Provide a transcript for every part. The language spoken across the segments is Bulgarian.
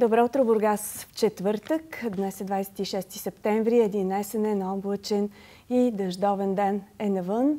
Добро утро, Бургас! В четвъртък, днес е 26 септември, 11 е на облачен и дъждовен ден е навън,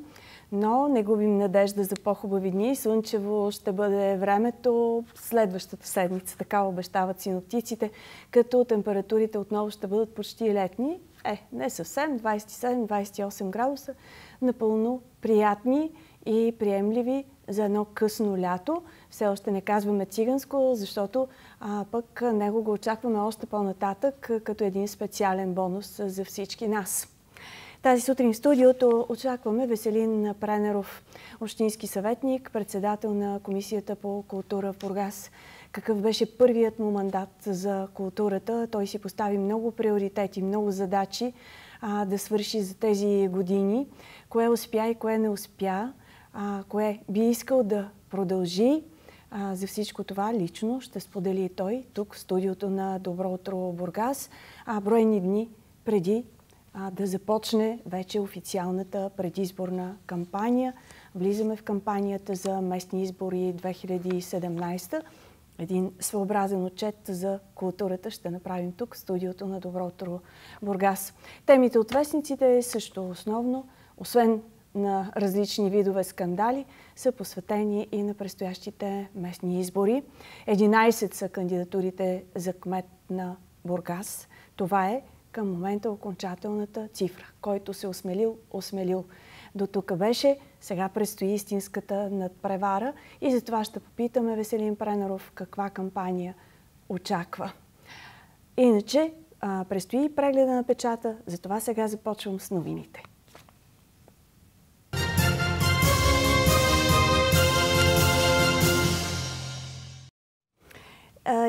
но не губим надежда за по-хубави дни. Слънчево ще бъде времето следващата седмица, така обещават синоптиците, като температурите отново ще бъдат почти летни. Е, не съвсем, 27-28 градуса, напълно приятни и приемливи за едно късно лято. Все още не казваме циганско, защото а пък него го очакваме още по-нататък като един специален бонус за всички нас. Тази сутрин в студиото очакваме Веселин Пренеров, общински съветник, председател на Комисията по култура в Бургас. Какъв беше първият му мандат за културата? Той си постави много приоритети, много задачи а, да свърши за тези години. Кое успя и кое не успя? А, кое би искал да продължи а, за всичко това лично ще сподели той тук в студиото на Добро утро Бургас, а броени дни преди а, да започне вече официалната предизборна кампания. Влизаме в кампанията за местни избори 2017. Един своеобразен отчет за културата ще направим тук в студиото на Добро утро Бургас. Темите от вестниците е също основно, освен на различни видове скандали са посветени и на предстоящите местни избори. 11 са кандидатурите за кмет на Бургас. Това е към момента окончателната цифра. Който се осмелил, осмелил. До тук беше, сега предстои истинската надпревара и затова ще попитаме Веселин Пренеров каква кампания очаква. Иначе, предстои прегледа на печата, затова сега започвам с новините.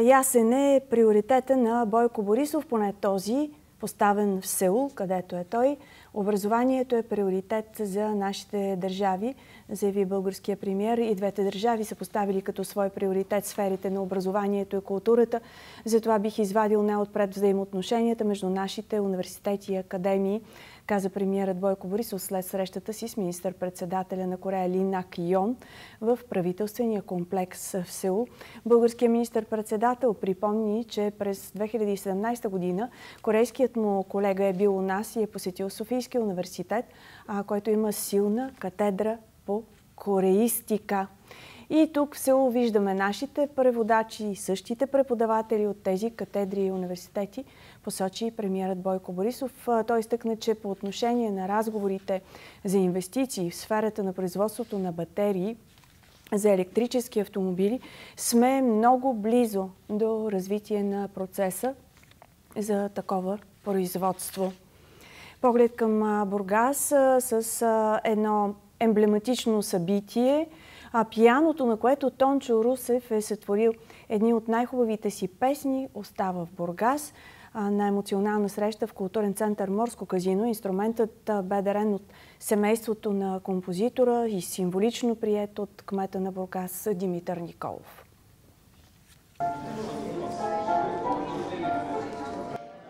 Ясен е приоритета на Бойко Борисов, поне този, поставен в Сеул, където е той. Образованието е приоритет за нашите държави, заяви българския премьер. И двете държави са поставили като свой приоритет сферите на образованието и културата. Затова бих извадил не отпред взаимоотношенията между нашите университети и академии каза премиерът Бойко Борисов след срещата си с министър-председателя на Корея Нак Йон в правителствения комплекс в Сеул. Българският министър-председател припомни, че през 2017 година корейският му колега е бил у нас и е посетил Софийския университет, който има силна катедра по кореистика. И тук в село виждаме нашите преводачи и същите преподаватели от тези катедри и университети – посочи и премиерът Бойко Борисов. Той изтъкна, че по отношение на разговорите за инвестиции в сферата на производството на батерии, за електрически автомобили, сме много близо до развитие на процеса за такова производство. Поглед към Бургас с едно емблематично събитие, а пияното, на което Тончо Русев е сътворил едни от най-хубавите си песни, остава в Бургас – на емоционална среща в културен център Морско казино. Инструментът бе дарен от семейството на композитора и символично прият от кмета на Бургас Димитър Николов.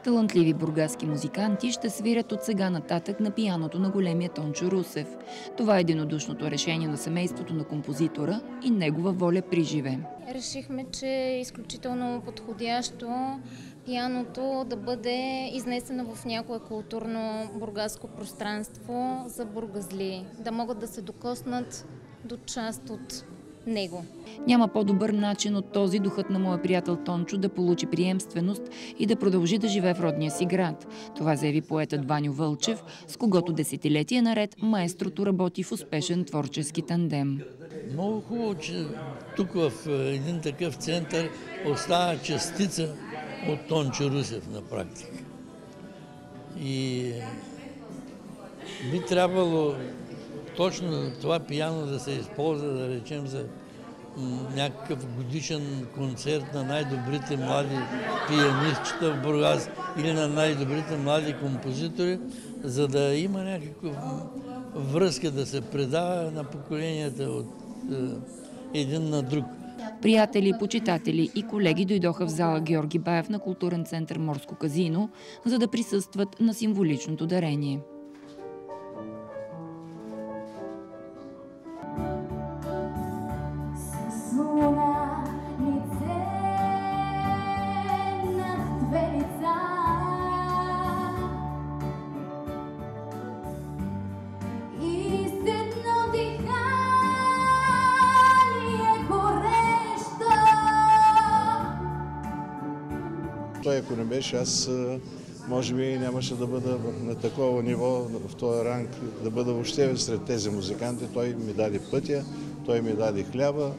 Талантливи бургаски музиканти ще свирят от сега нататък на пияното на големия Тончо Русев. Това е единодушното решение на семейството на композитора и негова воля при живе. Решихме, че е изключително подходящо пианото да бъде изнесено в някое културно бургаско пространство за бургазли, да могат да се докоснат до част от него. Няма по-добър начин от този духът на моя приятел Тончо да получи приемственост и да продължи да живее в родния си град. Това заяви поетът Ваню Вълчев, с когото десетилетия наред маестрото работи в успешен творчески тандем. Много хубаво, че тук в е, един такъв център остава частица от Тончо Русев на практика. И би трябвало точно това пияно да се използва, да речем, за някакъв годишен концерт на най-добрите млади пианистчета в Бургас или на най-добрите млади композитори, за да има някаква връзка да се предава на поколенията от е, един на друг. Приятели, почитатели и колеги дойдоха в зала Георги Баев на културен център Морско казино, за да присъстват на символичното дарение. С не беше, аз може би нямаше да бъда на такова ниво, в този ранг, да бъда въобще сред тези музиканти. Той ми даде пътя, той ми даде хляба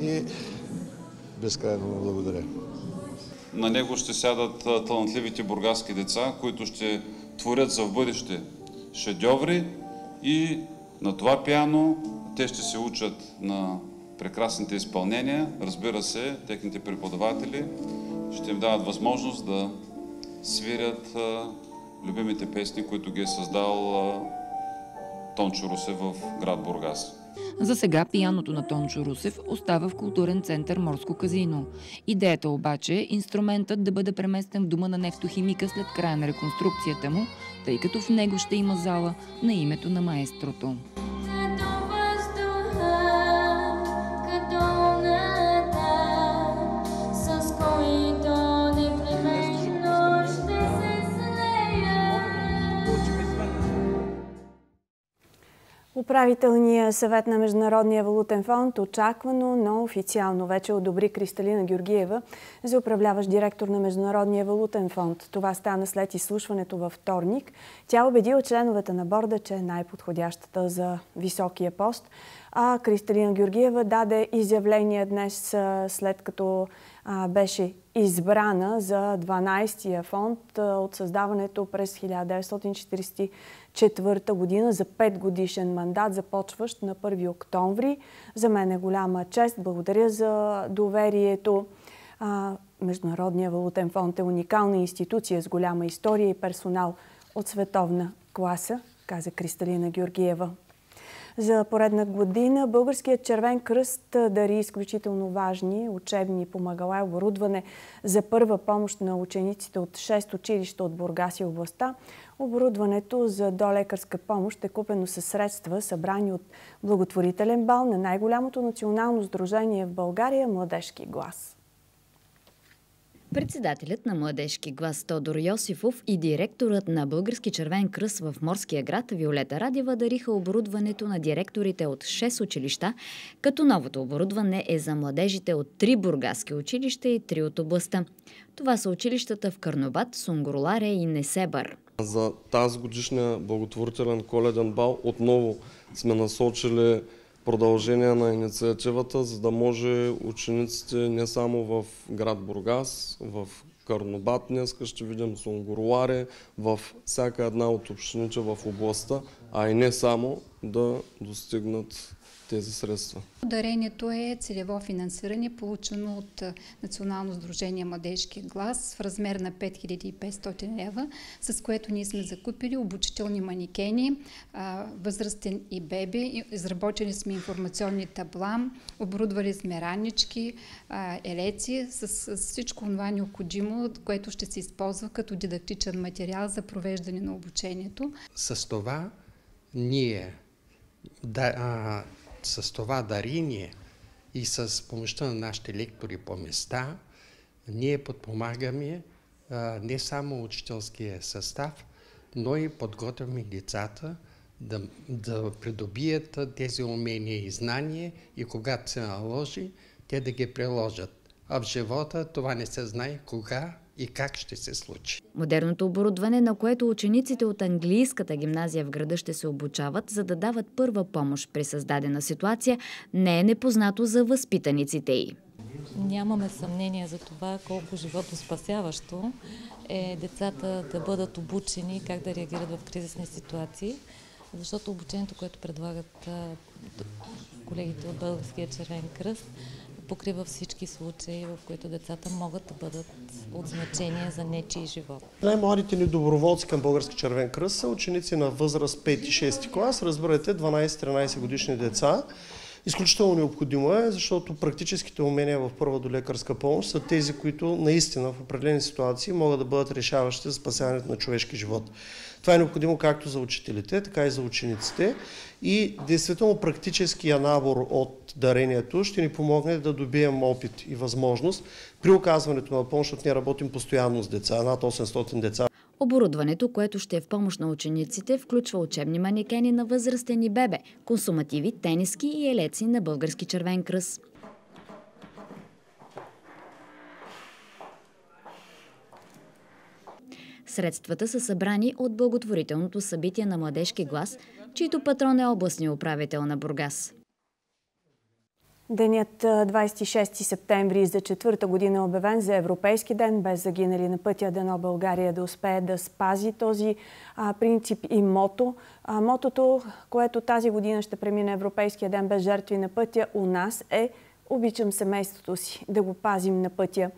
и безкрайно му благодаря. На него ще сядат талантливите бургаски деца, които ще творят за в бъдеще шедьоври и на това пиано те ще се учат на прекрасните изпълнения, разбира се, техните преподаватели ще им дават възможност да свирят любимите песни, които ги е създал Тончо Русе в град Бургас. За сега пияното на Тончо Русев остава в културен център Морско казино. Идеята обаче е инструментът да бъде преместен в дома на нефтохимика след края на реконструкцията му, тъй като в него ще има зала на името на маестрото. Управителният съвет на Международния валутен фонд очаквано, но официално вече одобри Кристалина Георгиева за управляващ директор на Международния валутен фонд. Това стана след изслушването във вторник. Тя убедила членовете на борда, че е най-подходящата за високия пост. А Кристалина Георгиева даде изявление днес след като беше избрана за 12-я фонд от създаването през 1940. Четвърта година за петгодишен годишен мандат, започващ на 1 октомври. За мен е голяма чест. Благодаря за доверието. Международният валутен фонд е уникална институция с голяма история и персонал от световна класа, каза Кристалина Георгиева. За поредна година Българският червен кръст дари изключително важни учебни помагала и оборудване за първа помощ на учениците от 6 училища от Бургас и областта. Оборудването за долекарска помощ е купено със средства, събрани от благотворителен бал на най-голямото национално сдружение в България Младежки глас. Председателят на Младежки глас Тодор Йосифов и директорът на Български червен кръс в Морския град Виолета Радева дариха оборудването на директорите от 6 училища, като новото оборудване е за младежите от 3 бургаски училища и 3 от областта. Това са училищата в Карнобат, Сунгурларе и Несебър. За тази годишния благотворителен коледен бал отново сме насочили продължение на инициативата, за да може учениците не само в град Бургас, в Карнобат днес ще видим Сунгуруаре, в всяка една от общините в областта, а и не само да достигнат тези средства. Дарението е целево финансиране, получено от Национално сдружение Младежки глас в размер на 5500 лева, с което ние сме закупили обучителни манекени, възрастен и беби, изработили сме информационни табла, оборудвали сме раннички, елеци, с всичко това необходимо, което ще се използва като дидактичен материал за провеждане на обучението. С това ние да, а, с това дарение и с помощта на нашите лектори по места, ние подпомагаме не само учителския състав, но и подготвяме децата да, да придобият тези умения и знания и когато се наложи, те да ги приложат. А в живота това не се знае кога и как ще се случи. Модерното оборудване, на което учениците от английската гимназия в града ще се обучават, за да дават първа помощ при създадена ситуация, не е непознато за възпитаниците й. Нямаме съмнение за това колко спасяващо е децата да бъдат обучени как да реагират в кризисни ситуации, защото обучението, което предлагат колегите от Българския червен кръст, покрива всички случаи, в които децата могат да бъдат от значение за нечи и живот. Най-младите ни доброволци към Български червен кръст са ученици на възраст 5-6 клас, Разбирате, 12-13 годишни деца. Изключително необходимо е, защото практическите умения в първа до лекарска помощ са тези, които наистина в определени ситуации могат да бъдат решаващи за спасяването на човешки живот. Това е необходимо както за учителите, така и за учениците. И действително практическия набор от дарението ще ни помогне да добием опит и възможност при оказването на помощ, защото ние работим постоянно с деца, над 800 деца. Оборудването, което ще е в помощ на учениците, включва учебни манекени на възрастени бебе, консумативи, тениски и елеци на Български червен кръс. Средствата са събрани от благотворителното събитие на Младежки глас, чийто патрон е областния управител на Бургас. Денят 26 септември за четвърта година е обявен за Европейски ден, без загинали на пътя дено България да успее да спази този принцип и мото. мотото, което тази година ще премине Европейския ден без жертви на пътя у нас е – Обичам семейството си, да го пазим на пътя.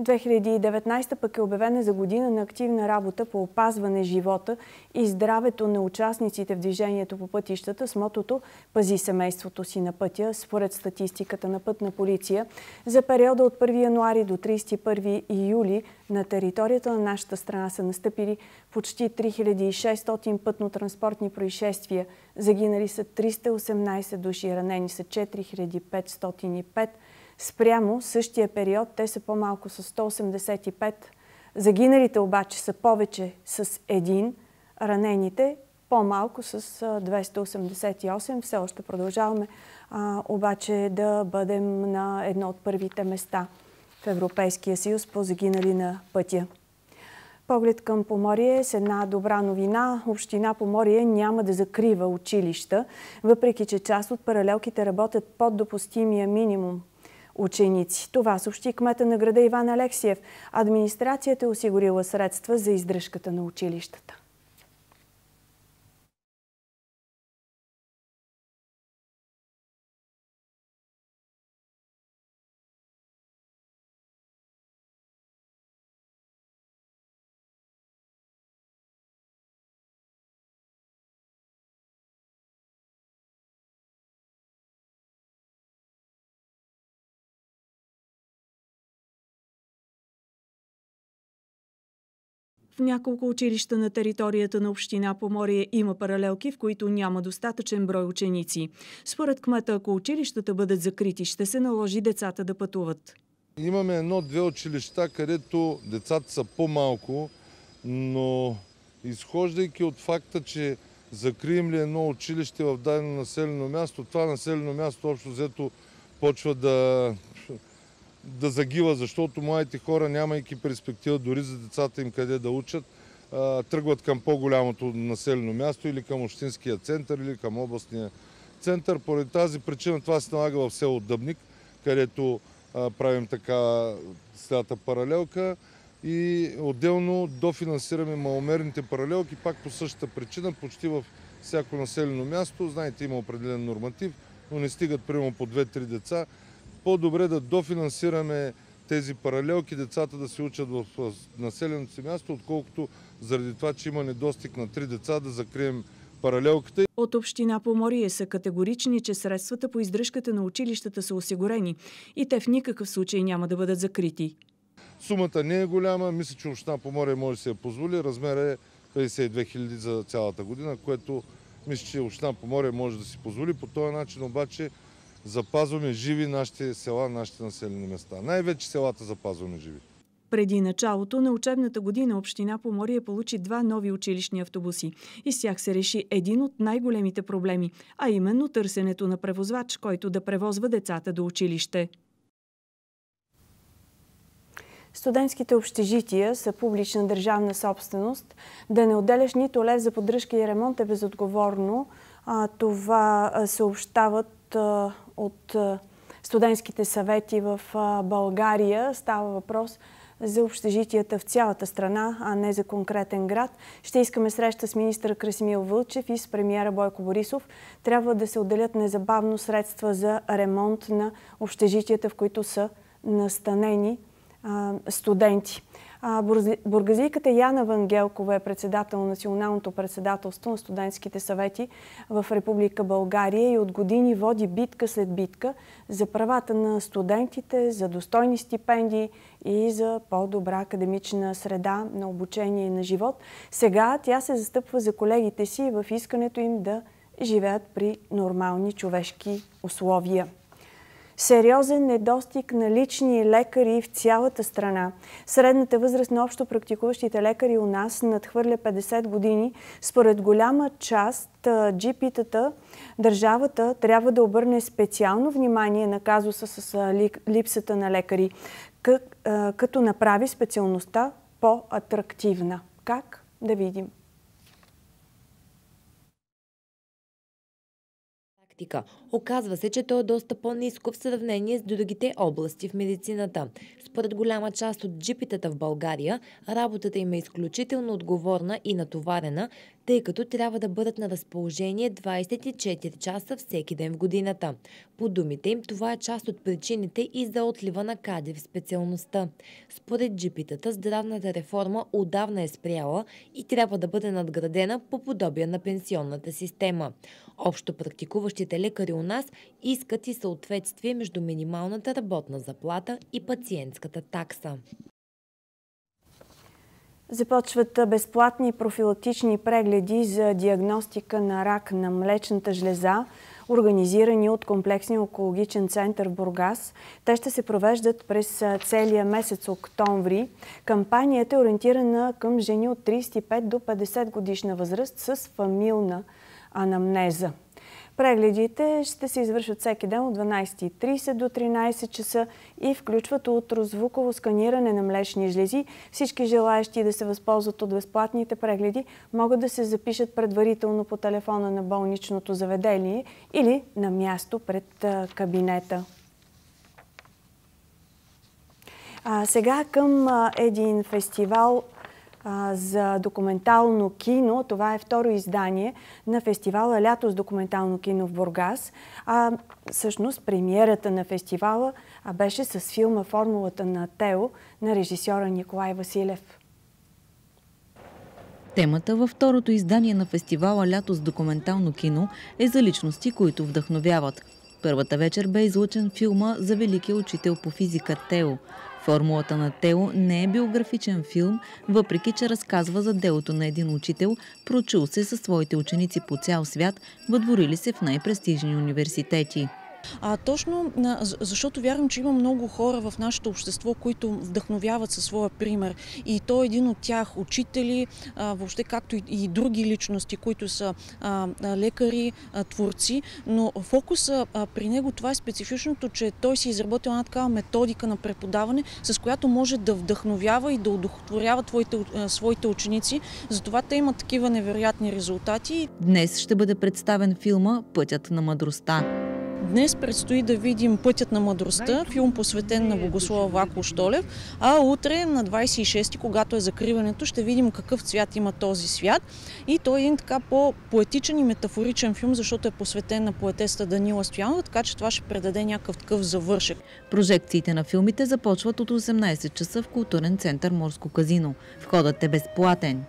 2019 пък е обявена за година на активна работа по опазване живота и здравето на участниците в движението по пътищата с мотото «Пази семейството си на пътя» според статистиката на пътна полиция. За периода от 1 януари до 31 юли на територията на нашата страна са настъпили почти 3600 пътно-транспортни происшествия, загинали са 318 души, ранени са 4505. Спрямо същия период те са по-малко с 185. Загиналите обаче са повече с 1, ранените по-малко с 288. Все още продължаваме а, обаче да бъдем на едно от първите места в Европейския съюз по загинали на пътя. Поглед към Поморие е с една добра новина. Община Поморие няма да закрива училища, въпреки че част от паралелките работят под допустимия минимум ученици. Това съобщи кмета на града Иван Алексиев. Администрацията е осигурила средства за издръжката на училищата. В няколко училища на територията на община Поморие има паралелки, в които няма достатъчен брой ученици. Според кмета, ако училищата бъдат закрити, ще се наложи децата да пътуват. Имаме едно-две училища, където децата са по-малко, но изхождайки от факта, че закрием ли едно училище в дадено населено място, това населено място общо взето почва да да загива, защото моите хора, нямайки перспектива дори за децата им къде да учат, тръгват към по-голямото населено място или към общинския център или към областния център. Поради тази причина това се налага в село Дъбник, където правим така следата паралелка и отделно дофинансираме маломерните паралелки, пак по същата причина, почти в всяко населено място. Знаете, има определен норматив, но не стигат примерно по 2-3 деца по-добре да дофинансираме тези паралелки, децата да се учат в населеното си място, отколкото заради това, че има недостиг на три деца, да закрием паралелката. От Община Поморие са категорични, че средствата по издръжката на училищата са осигурени и те в никакъв случай няма да бъдат закрити. Сумата не е голяма, мисля, че Община Поморие може да се я позволи. Размер е 52 000 за цялата година, което мисля, че Община Поморие може да си позволи. По този начин обаче запазваме живи нашите села, нашите населени места. Най-вече селата запазваме живи. Преди началото на учебната година Община Поморие получи два нови училищни автобуси и с тях се реши един от най-големите проблеми, а именно търсенето на превозвач, който да превозва децата до училище. Студентските общежития са публична държавна собственост. Да не отделяш нито лев за поддръжка и ремонт е безотговорно. Това съобщават от студентските съвети в България. Става въпрос за общежитията в цялата страна, а не за конкретен град. Ще искаме среща с министър Красимил Вълчев и с премиера Бойко Борисов. Трябва да се отделят незабавно средства за ремонт на общежитията, в които са настанени студенти. Бургазийката Яна Вангелкова е председател на Националното председателство на студентските съвети в Република България и от години води битка след битка за правата на студентите, за достойни стипендии и за по-добра академична среда на обучение и на живот. Сега тя се застъпва за колегите си в искането им да живеят при нормални човешки условия сериозен недостиг на лични лекари в цялата страна. Средната възраст на общо практикуващите лекари у нас надхвърля 50 години. Според голяма част GP-тата държавата трябва да обърне специално внимание на казуса с липсата на лекари, като направи специалността по-атрактивна. Как? Да видим. практика. Оказва се, че то е доста по-низко в сравнение с другите области в медицината. Според голяма част от джипитата в България, работата им е изключително отговорна и натоварена, тъй като трябва да бъдат на разположение 24 часа всеки ден в годината. По думите им, това е част от причините и за отлива на кадри в специалността. Според джипитата, здравната реформа отдавна е спряла и трябва да бъде надградена по подобие на пенсионната система. Общо практикуващите лекари у нас искат и съответствие между минималната работна заплата и пациентската такса. Започват безплатни профилактични прегледи за диагностика на рак на млечната жлеза, организирани от Комплексния окологичен център Бургас. Те ще се провеждат през целия месец октомври. Кампанията е ориентирана към жени от 35 до 50 годишна възраст с фамилна възраст анамнеза. Прегледите ще се извършват всеки ден от 12.30 до 13 часа и включват ултразвуково сканиране на млечни жлези. Всички желаящи да се възползват от безплатните прегледи могат да се запишат предварително по телефона на болничното заведение или на място пред кабинета. А сега към един фестивал за документално кино. Това е второ издание на фестивала Лято с документално кино в Бургас. А всъщност премиерата на фестивала беше с филма Формулата на Тео на режисьора Николай Василев. Темата във второто издание на фестивала Лято с документално кино е за личности, които вдъхновяват. Първата вечер бе излъчен филма за великия учител по физика Тео. Формулата на Тео не е биографичен филм, въпреки че разказва за делото на един учител, прочул се със своите ученици по цял свят, въдворили се в най-престижни университети. А, точно защото вярвам, че има много хора в нашето общество, които вдъхновяват със своя пример. И той е един от тях, учители, а, въобще както и, и други личности, които са а, лекари, а, творци. Но фокуса а, при него това е специфичното, че той си е изработил една такава методика на преподаване, с която може да вдъхновява и да удохотворява твоите, а, своите ученици. Затова те имат такива невероятни резултати. Днес ще бъде представен филма Пътят на мъдростта. Днес предстои да видим Пътят на мъдростта, филм посветен на е Богослава Вако Штолев, а утре на 26-ти, когато е закриването, ще видим какъв цвят има този свят. И той е един така по-поетичен и метафоричен филм, защото е посветен на поетеста Данила Стоянова, така че това ще предаде някакъв такъв завършек. Прожекциите на филмите започват от 18 часа в културен център Морско казино. Входът е безплатен.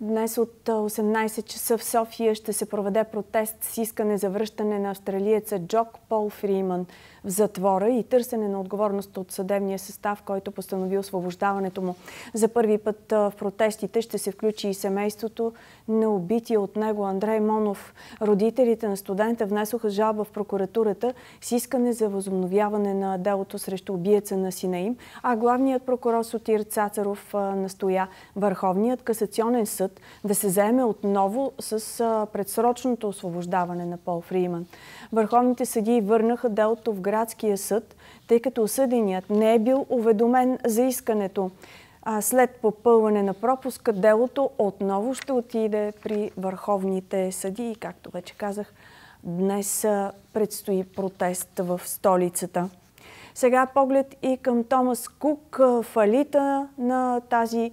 Днес от 18 часа в София ще се проведе протест с искане за връщане на австралиеца Джок Пол Фриман в затвора и търсене на отговорност от съдебния състав, който постанови освобождаването му. За първи път в протестите ще се включи и семейството на убития от него Андрей Монов. Родителите на студента внесоха жалба в прокуратурата с искане за възобновяване на делото срещу убиеца на сина им, а главният прокурор Сотир Цацаров настоя Върховният касационен съд да се заеме отново с предсрочното освобождаване на Пол Фриман. Върховните съдии върнаха делото в град градския съд, тъй като осъденият не е бил уведомен за искането. А след попълване на пропуска, делото отново ще отиде при върховните съдии. Както вече казах, днес предстои протест в столицата. Сега поглед и към Томас Кук, фалита на тази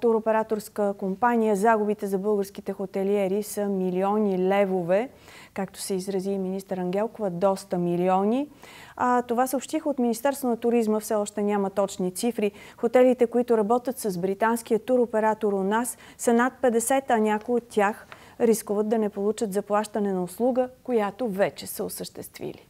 туроператорска компания, загубите за българските хотелиери са милиони левове, както се изрази и министър Ангелкова, доста милиони. А, това съобщиха от Министерство на туризма, все още няма точни цифри. Хотелите, които работят с британския туроператор у нас, са над 50, а някои от тях рискуват да не получат заплащане на услуга, която вече са осъществили.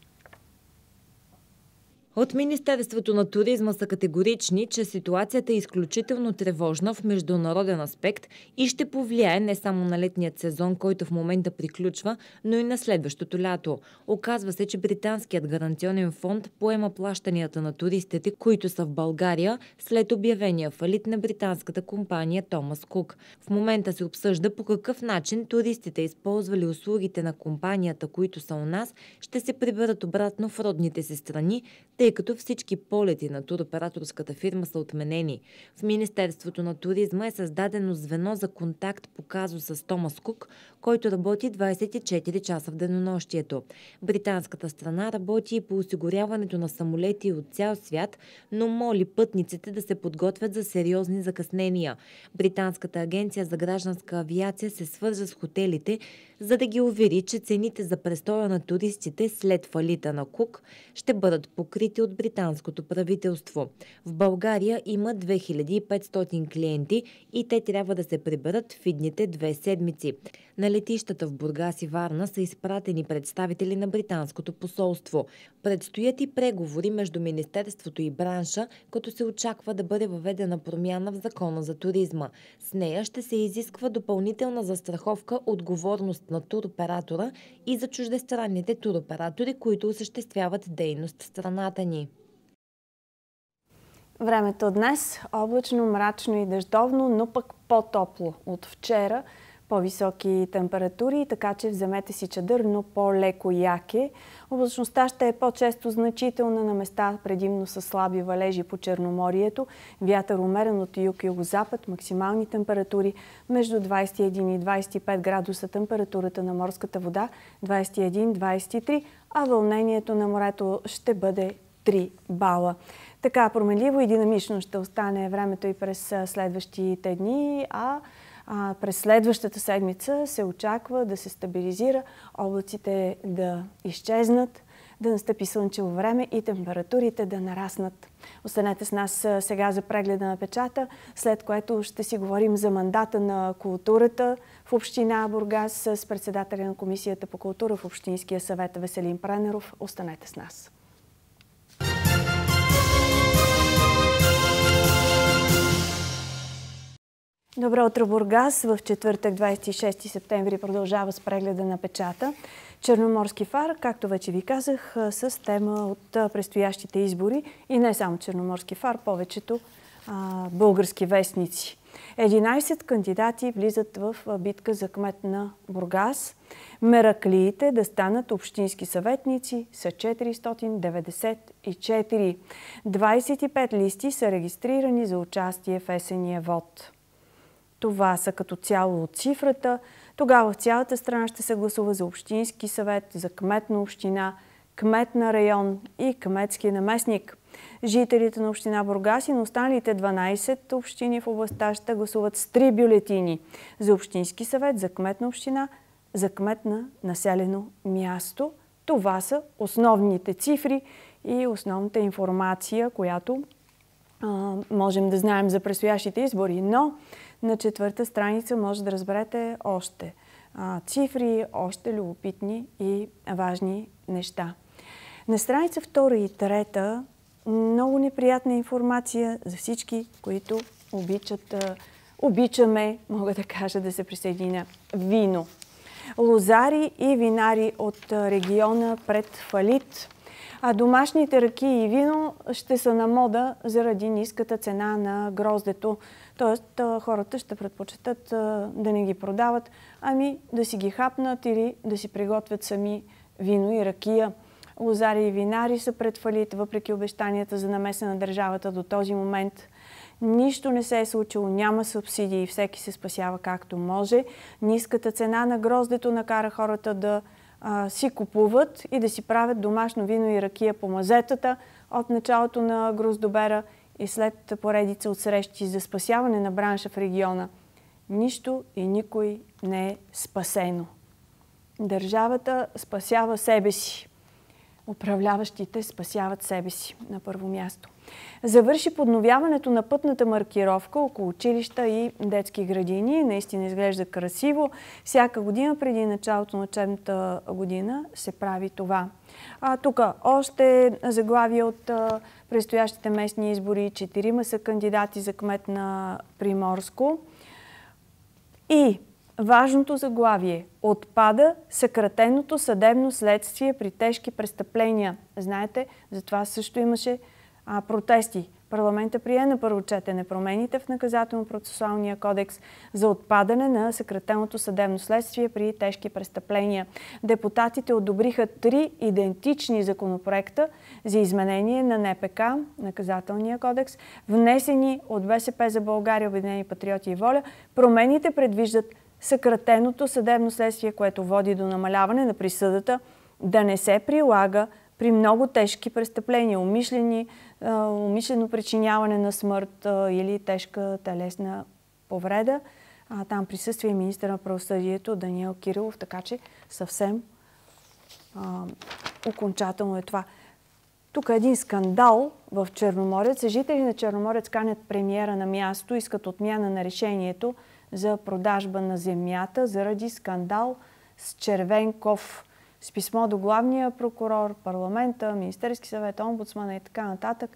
От Министерството на туризма са категорични, че ситуацията е изключително тревожна в международен аспект и ще повлияе не само на летният сезон, който в момента приключва, но и на следващото лято. Оказва се, че Британският гаранционен фонд поема плащанията на туристите, които са в България, след обявения фалит на британската компания Томас Кук. В момента се обсъжда по какъв начин туристите, използвали услугите на компанията, които са у нас, ще се приберат обратно в родните си страни, тъй като всички полети на туроператорската фирма са отменени. В Министерството на туризма е създадено звено за контакт по казу с Томас Кук, който работи 24 часа в денонощието. Британската страна работи и по осигуряването на самолети от цял свят, но моли пътниците да се подготвят за сериозни закъснения. Британската агенция за гражданска авиация се свърза с хотелите, за да ги увери, че цените за престоя на туристите след фалита на Кук ще бъдат покрити от британското правителство. В България има 2500 клиенти и те трябва да се приберат в идните две седмици. На летищата в Бургас и Варна са изпратени представители на британското посолство. Предстоят и преговори между Министерството и бранша, като се очаква да бъде въведена промяна в закона за туризма. С нея ще се изисква допълнителна застраховка отговорност на туроператора и за чуждестранните туроператори, които осъществяват дейност в страната ни. Времето днес облачно, мрачно и дъждовно, но пък по-топло от вчера – по-високи температури, така че вземете си чадър, но по-леко яке. Облачността ще е по-често значителна на места, предимно с слаби валежи по Черноморието, вятър умерен от юг-югозапад, и максимални температури между 21 и 25 градуса температурата на морската вода, 21-23, а вълнението на морето ще бъде 3 бала. Така променливо и динамично ще остане времето и през следващите дни, а а, през следващата седмица се очаква да се стабилизира, облаците да изчезнат, да настъпи слънчево време и температурите да нараснат. Останете с нас сега за прегледа на печата, след което ще си говорим за мандата на културата в община Бургас с председателя на Комисията по култура в Общинския съвет Веселин Пренеров. Останете с нас. Добро утро, Бургас! В четвъртък, 26 септември, продължава с прегледа на печата. Черноморски фар, както вече ви казах, с тема от предстоящите избори и не само Черноморски фар, повечето а, български вестници. 11 кандидати влизат в битка за кмет на Бургас. Мераклиите да станат общински съветници са 494. 25 листи са регистрирани за участие в есения вод. Това са като цяло от цифрата. Тогава в цялата страна ще се гласува за общински съвет, за кмет на община, кмет на район и кметски наместник. Жителите на община Бургас и на останалите 12 общини в областта ще гласуват с 3 бюлетини за общински съвет, за кмет на община, за кмет на населено място. Това са основните цифри и основната информация, която а, можем да знаем за предстоящите избори. Но на четвърта страница може да разберете още а, цифри, още любопитни и важни неща. На страница 2 и 3 много неприятна информация за всички, които обичат, а, обичаме, мога да кажа, да се присъединя, вино. Лозари и винари от региона пред фалит – а домашните ръки и вино ще са на мода заради ниската цена на гроздето. Тоест хората ще предпочитат да не ги продават, ами да си ги хапнат или да си приготвят сами вино и ракия. Лозари и винари са пред фалит, въпреки обещанията за намеса на държавата до този момент. Нищо не се е случило, няма субсидии, всеки се спасява както може. Ниската цена на гроздето накара хората да а, си купуват и да си правят домашно вино и ракия по мазетата от началото на гроздобера и след поредица от срещи за спасяване на бранша в региона, нищо и никой не е спасено. Държавата спасява себе си управляващите спасяват себе си на първо място. Завърши подновяването на пътната маркировка около училища и детски градини. Наистина изглежда красиво. Всяка година преди началото на учебната година се прави това. тук още заглавия от а, предстоящите местни избори. Четирима са кандидати за кмет на Приморско. И Важното заглавие – отпада съкратеното съдебно следствие при тежки престъпления. Знаете, за това също имаше а, протести. Парламента прие на първо четене промените в наказателно-процесуалния кодекс за отпадане на съкратеното съдебно следствие при тежки престъпления. Депутатите одобриха три идентични законопроекта за изменение на НПК, наказателния кодекс, внесени от БСП за България, Обединени патриоти и Воля. Промените предвиждат съкратеното съдебно следствие, което води до намаляване на присъдата, да не се прилага при много тежки престъпления, умишлени, умишлено причиняване на смърт или тежка телесна повреда. Там присъства и министър на правосъдието Даниел Кирилов, така че съвсем а, окончателно е това. Тук е един скандал в Черноморец. Жители на Черноморец канят премиера на място, искат отмяна на решението за продажба на земята заради скандал с Червенков. С писмо до главния прокурор, парламента, Министерски съвет, омбудсмана и така нататък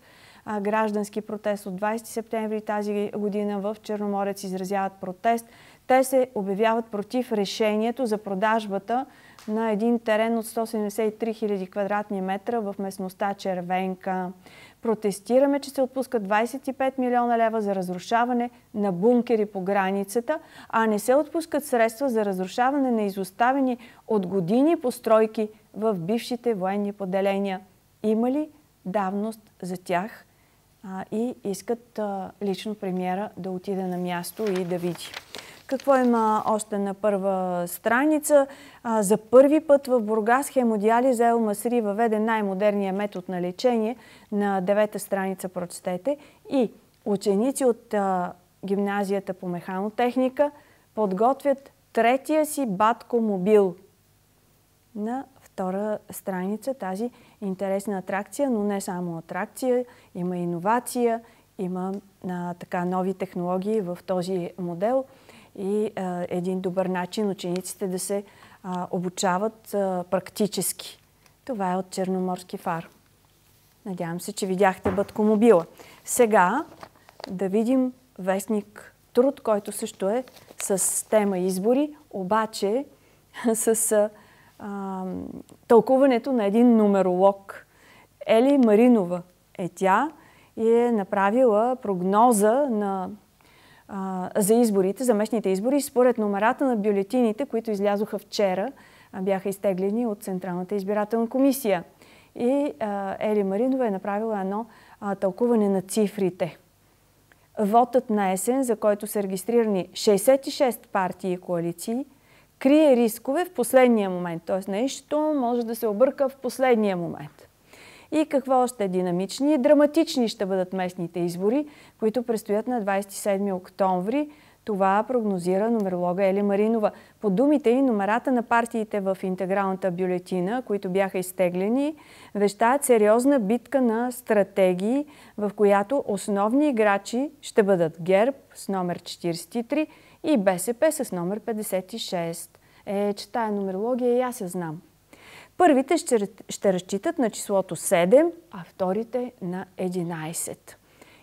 граждански протест от 20 септември тази година в Черноморец изразяват протест. Те се обявяват против решението за продажбата на един терен от 173 000 квадратни метра в местността Червенка протестираме, че се отпускат 25 милиона лева за разрушаване на бункери по границата, а не се отпускат средства за разрушаване на изоставени от години постройки в бившите военни поделения. Има ли давност за тях? и искат лично премиера да отиде на място и да види. Какво има още на първа страница? За първи път в Бургас хемодиализа Ел Масри въведе най-модерния метод на лечение. На девета страница прочетете. И ученици от гимназията по механотехника подготвят третия си батко мобил на втора страница тази интересна атракция, но не само атракция, има иновация, има така нови технологии в този модел – и а, един добър начин учениците да се а, обучават а, практически. Това е от Черноморски фар. Надявам се, че видяхте Бъткомобила. Сега да видим вестник Труд, който също е с тема избори, обаче с а, тълкуването на един нумеролог. Ели Маринова е тя и е направила прогноза на за изборите, за местните избори, според номерата на бюлетините, които излязоха вчера, бяха изтеглени от Централната избирателна комисия. И а, Ели Маринова е направила едно тълкуване на цифрите. Вотът на есен, за който са регистрирани 66 партии и коалиции, крие рискове в последния момент. Т.е. нещо може да се обърка в последния момент. И какво още динамични и драматични ще бъдат местните избори, които предстоят на 27 октомври. Това прогнозира номеролога Ели Маринова. По думите и номерата на партиите в интегралната бюлетина, които бяха изтеглени, вещаят сериозна битка на стратегии, в която основни играчи ще бъдат ГЕРБ с номер 43 и БСП с номер 56. Е, че тая номерология и аз я знам. Първите ще, ще разчитат на числото 7, а вторите на 11.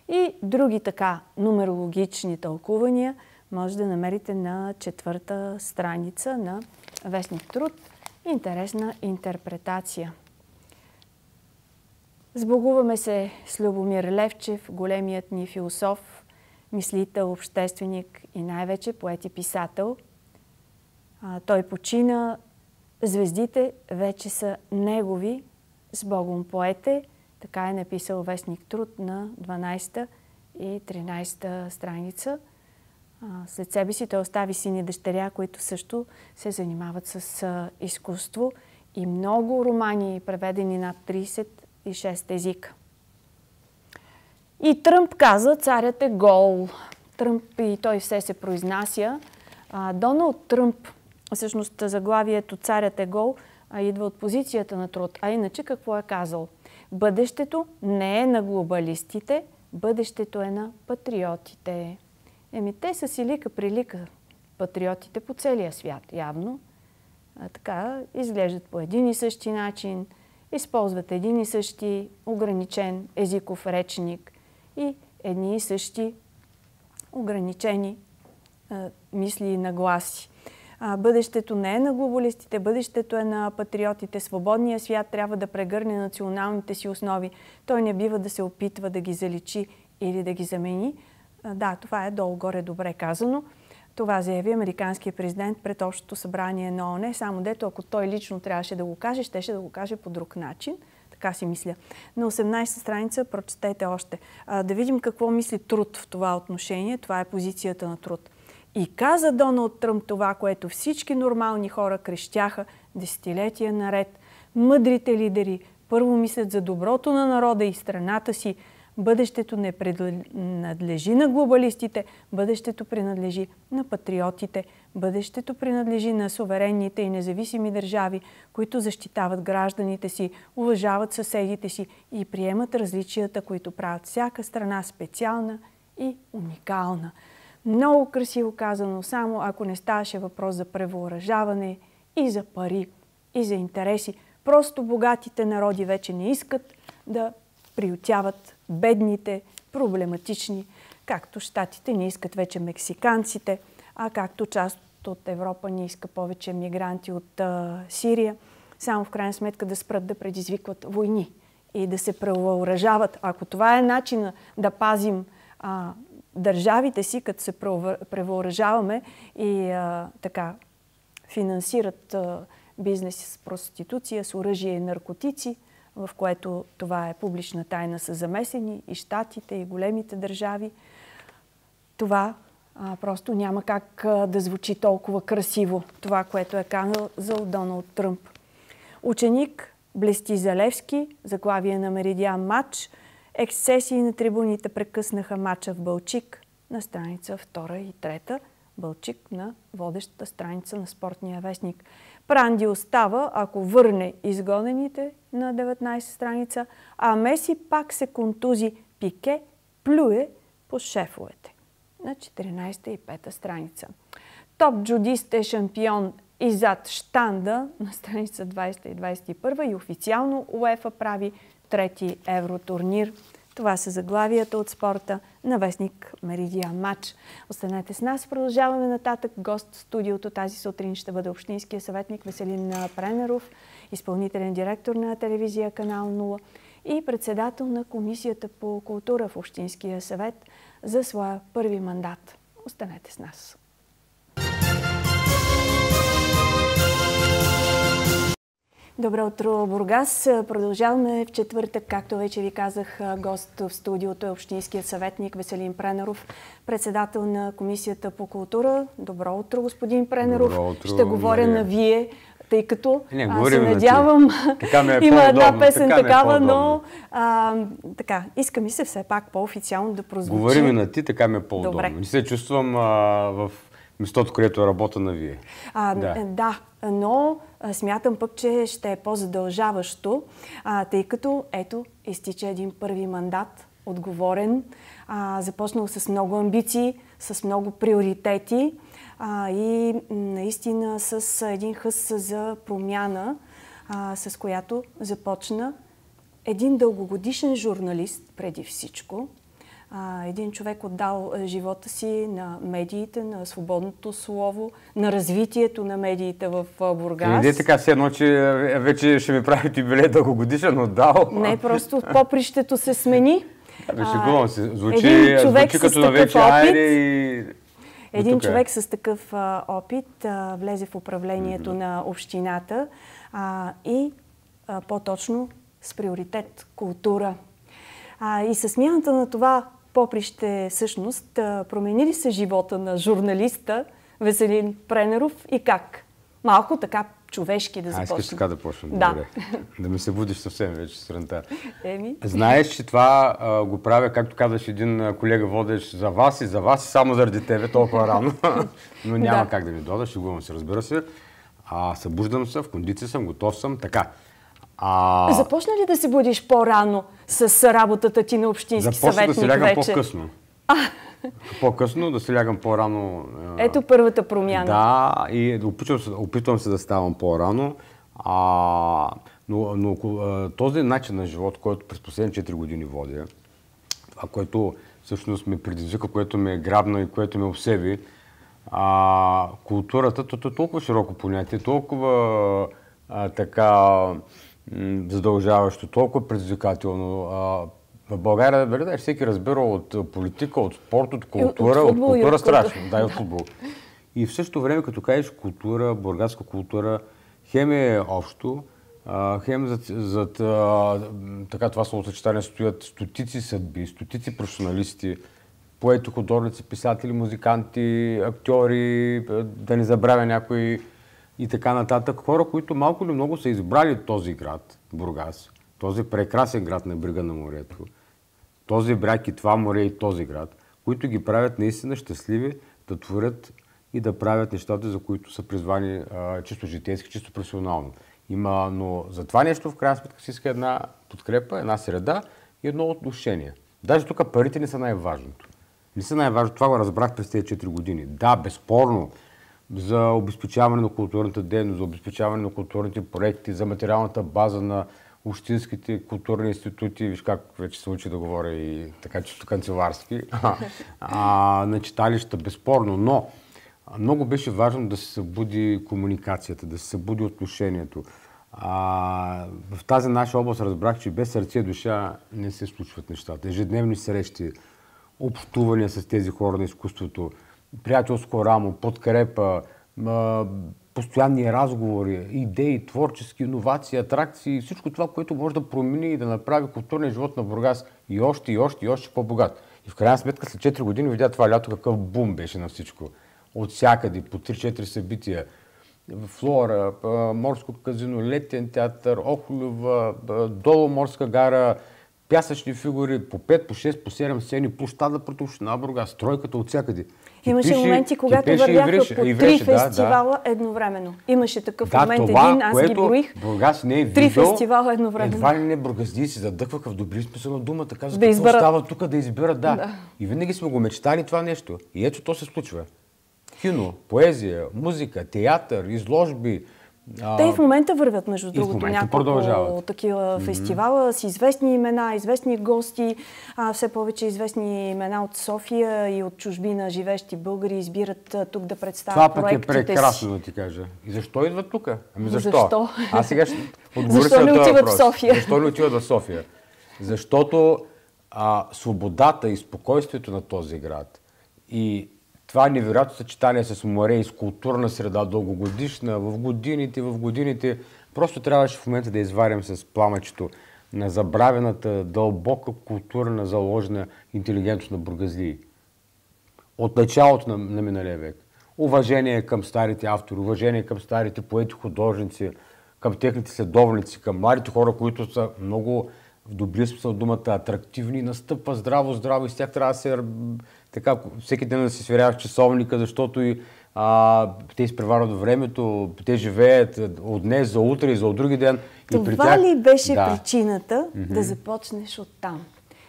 И други така нумерологични тълкувания може да намерите на четвърта страница на Вестник труд. Интересна интерпретация. Сбогуваме се с Любомир Левчев, големият ни философ, мислител, общественик и най-вече поет и писател. Той почина Звездите вече са негови, с Богом поете, така е написал вестник Труд на 12 и 13 страница. След себе си той остави сини дъщеря, които също се занимават с изкуство и много романи, преведени над 36 езика. И Тръмп каза, царят е гол. Тръмп и той все се произнася. Доналд Тръмп Всъщност заглавието Царят е гол идва от позицията на труд. А иначе какво е казал? Бъдещето не е на глобалистите, бъдещето е на патриотите. Еми, те са си лика прилика патриотите по целия свят, явно. А, така, изглеждат по един и същи начин, използват един и същи ограничен езиков речник и едни и същи ограничени а, мисли и нагласи. Бъдещето не е на глобалистите, бъдещето е на патриотите. Свободният свят трябва да прегърне националните си основи. Той не бива да се опитва да ги заличи или да ги замени. Да, това е долу-горе добре казано. Това заяви американският президент пред Общото събрание на ОНЕ, само дето ако той лично трябваше да го каже, щеше да го каже по друг начин. Така си мисля. На 18 страница прочетете още. да видим какво мисли труд в това отношение. Това е позицията на труд. И каза Доналд Тръмп това, което всички нормални хора крещяха десетилетия наред. Мъдрите лидери първо мислят за доброто на народа и страната си. Бъдещето не принадлежи на глобалистите, бъдещето принадлежи на патриотите, бъдещето принадлежи на суверенните и независими държави, които защитават гражданите си, уважават съседите си и приемат различията, които правят всяка страна специална и уникална. Много красиво казано, само ако не ставаше въпрос за превооръжаване и за пари, и за интереси. Просто богатите народи вече не искат да приютяват бедните, проблематични, както щатите не искат вече мексиканците, а както част от Европа не иска повече мигранти от а, Сирия, само в крайна сметка да спрат да предизвикват войни и да се превооръжават. Ако това е начина да пазим а, държавите си, като се превъоръжаваме и а, така финансират а, с проституция, с оръжие и наркотици, в което това е публична тайна, са замесени и щатите, и големите държави. Това а, просто няма как а, да звучи толкова красиво, това, което е казал Доналд Тръмп. Ученик блести Залевски, заглавие на Меридиан Матч – Ексесии на трибуните прекъснаха мача в Бълчик на страница 2 и 3, Бълчик на водещата страница на спортния вестник. Пранди остава, ако върне изгонените на 19 страница, а Меси пак се контузи, пике, плюе по шефовете на 14 и 5 страница. Топ джудист е шампион и зад штанда на страница 20 и 21 и официално УЕФА прави трети евротурнир. Това са заглавията от спорта на вестник Меридиан Матч. Останете с нас, продължаваме нататък. Гост в студиото тази сутрин ще бъде Общинския съветник Веселин Пренеров, изпълнителен директор на телевизия Канал 0 и председател на Комисията по култура в Общинския съвет за своя първи мандат. Останете с нас. Добро утро, Бургас. Продължаваме в четвъртък, както вече ви казах, гост в студиото е общинският съветник Веселин Пренеров, председател на Комисията по култура. Добро утро, господин Пренеров. Добро утро, Ще говоря Мария. на вие, тъй като Не, аз се надявам, на е има една песен така е такава, е но а, така, иска ми се все пак по-официално да прозвучи. Говорим на ти, така ми е по-удобно. Не се чувствам а, в местото, където е работа на вие. А, да. да, но смятам пък, че ще е по-задължаващо, тъй като ето изтича един първи мандат, отговорен, започнал с много амбиции, с много приоритети и наистина с един хъс за промяна, с която започна един дългогодишен журналист преди всичко, а, един човек отдал е, живота си на медиите, на свободното слово, на развитието на медиите в Бургас. Не така все едно, че е, вече ще ми правите юбилей дългогодишен отдал. Не, просто попрището се смени. Да, шегувам се. Звучи, един човек звучи като на вече опит, айде и... Един е. човек с такъв а, опит а, влезе в управлението mm-hmm. на общината а, и по-точно с приоритет култура. А, и със смяната на това поприще всъщност промени ли се живота на журналиста Веселин Пренеров и как? Малко така човешки да започнем. А, искаш така да почнем? Да. Добре. да ми се будиш съвсем вече рънта. Еми. Знаеш, че това а, го правя, както казваш един колега водещ, за вас и за вас, само заради тебе толкова рано. Но няма да. как да ми дойда, ще го имам се, разбира се. А, събуждам се, в кондиция съм, готов съм, така. А... Започна ли да се будиш по-рано с работата ти на общински Започна съветник вече? Започна да се лягам по-късно. А. По-късно, да се лягам по-рано. Ето първата промяна. Да, и опитвам се, опитвам се да ставам по-рано. А, но, но този начин на живот, който през последните 4 години водя, това, което всъщност ме предизвика, което ме е грабна и което ме обсеби, а, културата, то, то, е толкова широко понятие, толкова а, така задължаващо, толкова предизвикателно. В България, вероятно, нали, да, всеки разбира от политика, от спорт, от култура, от, футбол, от култура от страшно, да, и от футбол. И в същото време, като кажеш култура, бургарска култура, хем е общо, хем зад, зад така това словосъчетание стоят стотици съдби, стотици професионалисти, поети, художници, писатели, музиканти, актьори, да не забравя някои и така нататък. Хора, които малко или много са избрали този град, Бургас, този прекрасен град на брига на морето, този бряг и това море и този град, които ги правят наистина щастливи да творят и да правят нещата, за които са призвани а, чисто житейски, чисто професионално. Има, но за това нещо в крайна сметка си иска една подкрепа, една среда и едно отношение. Даже тук парите не са най-важното. Не са най-важното. Това го разбрах през тези 4 години. Да, безспорно, за обезпечаване на културната дейност, за обезпечаване на културните проекти, за материалната база на общинските културни институти, виж как вече се учи да говоря и така чисто канцеларски, а, на читалища, безспорно, но много беше важно да се събуди комуникацията, да се събуди отношението. А, в тази наша област разбрах, че без сърце и душа не се случват нещата. Ежедневни срещи, общувания с тези хора на изкуството, приятелско рамо, подкрепа, постоянни разговори, идеи, творчески иновации, атракции, всичко това, което може да промени и да направи културния живот на Бургас и още, и още, и още по-богат. И в крайна сметка след 4 години видя това лято какъв бум беше на всичко. От всякъде, по 3-4 събития. Флора, морско казино, летен театър, Охолюва, долу морска гара, пясъчни фигури, по 5, по 6, по 7 сцени, площада пред община Бургас, стройката от всякъде. Имаше пише, моменти, когато пише, вървяха по три фестивала да, едновременно. Имаше такъв да, момент това, един, аз ги броих. Бургас не е видел, три фестивала едновременно. Едва ли не бургазди се задъхваха в добри смисъл на думата. Казват, да какво става тук да избират, да. да. И винаги сме го мечтали това нещо. И ето то се случва. Кино, поезия, музика, театър, изложби, те и в момента вървят, между другото, няколко такива фестивала mm-hmm. с известни имена, известни гости, а, все повече известни имена от София и от чужбина, живещи българи, избират тук да представят проектите Това пък е прекрасно да ти кажа. И защо идват тук? Ами защо? защо? Аз сега ще отговоря Защо не въпрос. в София? Защо не отиват в София? Защото а, свободата и спокойствието на този град и това невероятно съчетание с море и с културна среда, дългогодишна, в годините, в годините, просто трябваше в момента да изварям с пламъчето на забравената, дълбока културна, заложена интелигентност на бургазлии. От началото на, на миналия век. Уважение към старите автори, уважение към старите поети, художници, към техните следовници, към младите хора, които са много в добри смисъл думата атрактивни, настъпва здраво, здраво и с тях трябва да се така, всеки ден да се сверяваш часовника, защото и а, те изпреварват времето, те живеят от днес за утре и за от други ден. Това при тях... ли беше да. причината mm-hmm. да започнеш от там?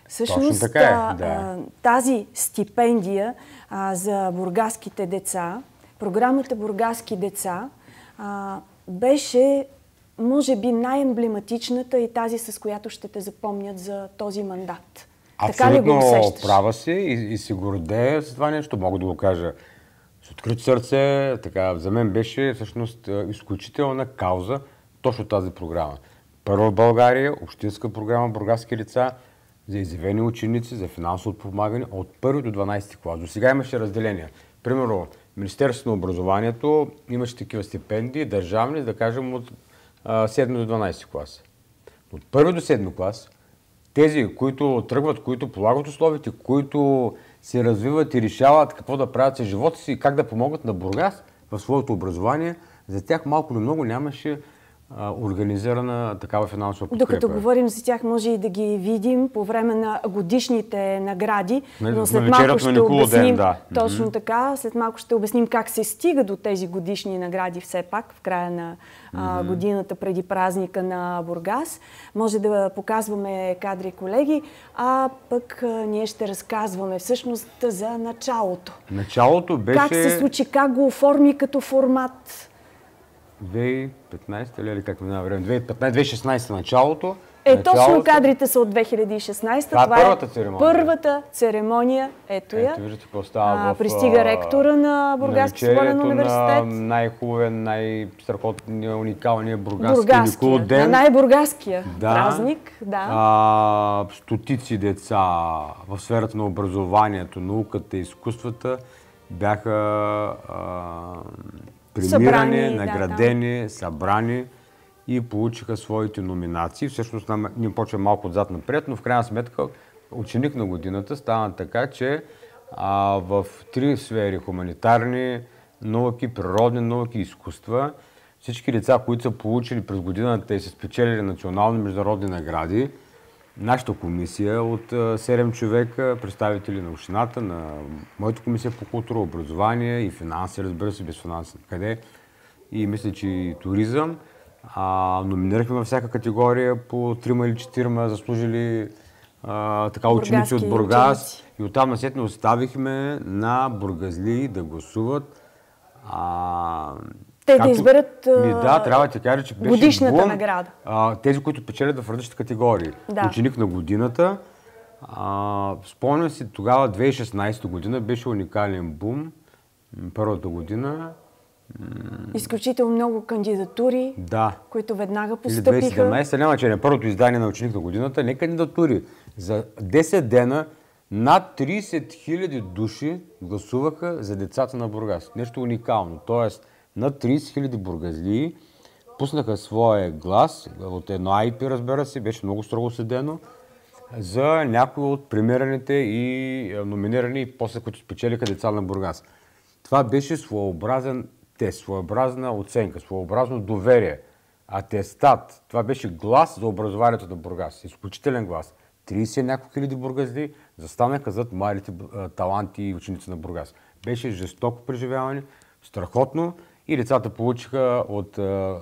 Всъщност така е, да. тази стипендия а, за бургаските деца, програмата Бургаски деца, а, беше може би най-емблематичната и тази, с която ще те запомнят за този мандат. Абсолютно права си и, и се гордея с това нещо. Мога да го кажа с открито сърце. Така, за мен беше всъщност изключителна кауза точно тази програма. Първо в България, общинска програма Бургаски лица за изявени ученици, за финансово подпомагане от 1 до 12 клас. До сега имаше разделения. Примерно, Министерството на образованието имаше такива стипендии, държавни, да кажем, от 7 до 12 клас. От 1 до 7 клас тези, които тръгват, които полагат условите, които се развиват и решават какво да правят с живота си и как да помогнат на Бургас в своето образование, за тях малко или много нямаше организирана такава финансова подкрепа. Докато е. говорим за тях, може и да ги видим по време на годишните награди, нали, но след малко ще обясним ден, да. точно така, след малко ще обясним как се стига до тези годишни награди все пак в края на а, годината преди празника на Бургас. Може да показваме кадри колеги, а пък а, ние ще разказваме всъщност за началото. Началото беше... Как се случи, как го оформи като формат 2015 или как минава време? 2015-2016 началото. Е, началото... точно кадрите са от 2016. Това, е това е първата церемония. Първата церемония, ето я. Ето виждате какво става а, в... Пристига ректора на Бургаския свободен университет. На най хубавия най-страхотния, уникалния бургаски Бургаския, ден. На най-бургаския да. празник, да. А, стотици деца в сферата на образованието, науката, и изкуствата бяха а, премирани, наградени, да, да. събрани и получиха своите номинации. Всъщност ни почва малко отзад напред, но в крайна сметка ученик на годината стана така, че а, в три сфери хуманитарни науки, природни науки, изкуства, всички деца, които са получили през годината и са спечелили национални международни награди, Нашата комисия е от 7 човека, представители на общината, на моята комисия по култура, образование и финанси, разбира се, без финанси къде, и мисля, че и туризъм. А, номинирахме във всяка категория по трима или 4 заслужили а, така ученици от Бургас. Ученици. И оттам насетне оставихме на бургазли да гласуват. А, те както, да изберат ми, да, трябва да кажа, че беше годишната бум, награда. А, тези, които печелят в различни категории. Да. Ученик на годината. А, спомням си, тогава 2016 година беше уникален бум. Първата година. Изключително много кандидатури, да. които веднага постъпиха. Или 2017, няма че на първото издание на ученик на годината, не е кандидатури. За 10 дена над 30 000 души гласуваха за децата на Бургас. Нещо уникално. Тоест, над 30 000 бургазлии пуснаха своя глас от едно IP, разбира се, беше много строго седено, за някои от премираните и е, номинирани и после, които спечелиха деца на Бургас. Това беше своеобразен тест, своеобразна оценка, своеобразно доверие, атестат. Това беше глас за образованието на Бургас, изключителен глас. 30 няколко хиляди бургазди застанаха зад малите е, таланти и ученици на Бургас. Беше жестоко преживяване, страхотно. И децата получиха от е,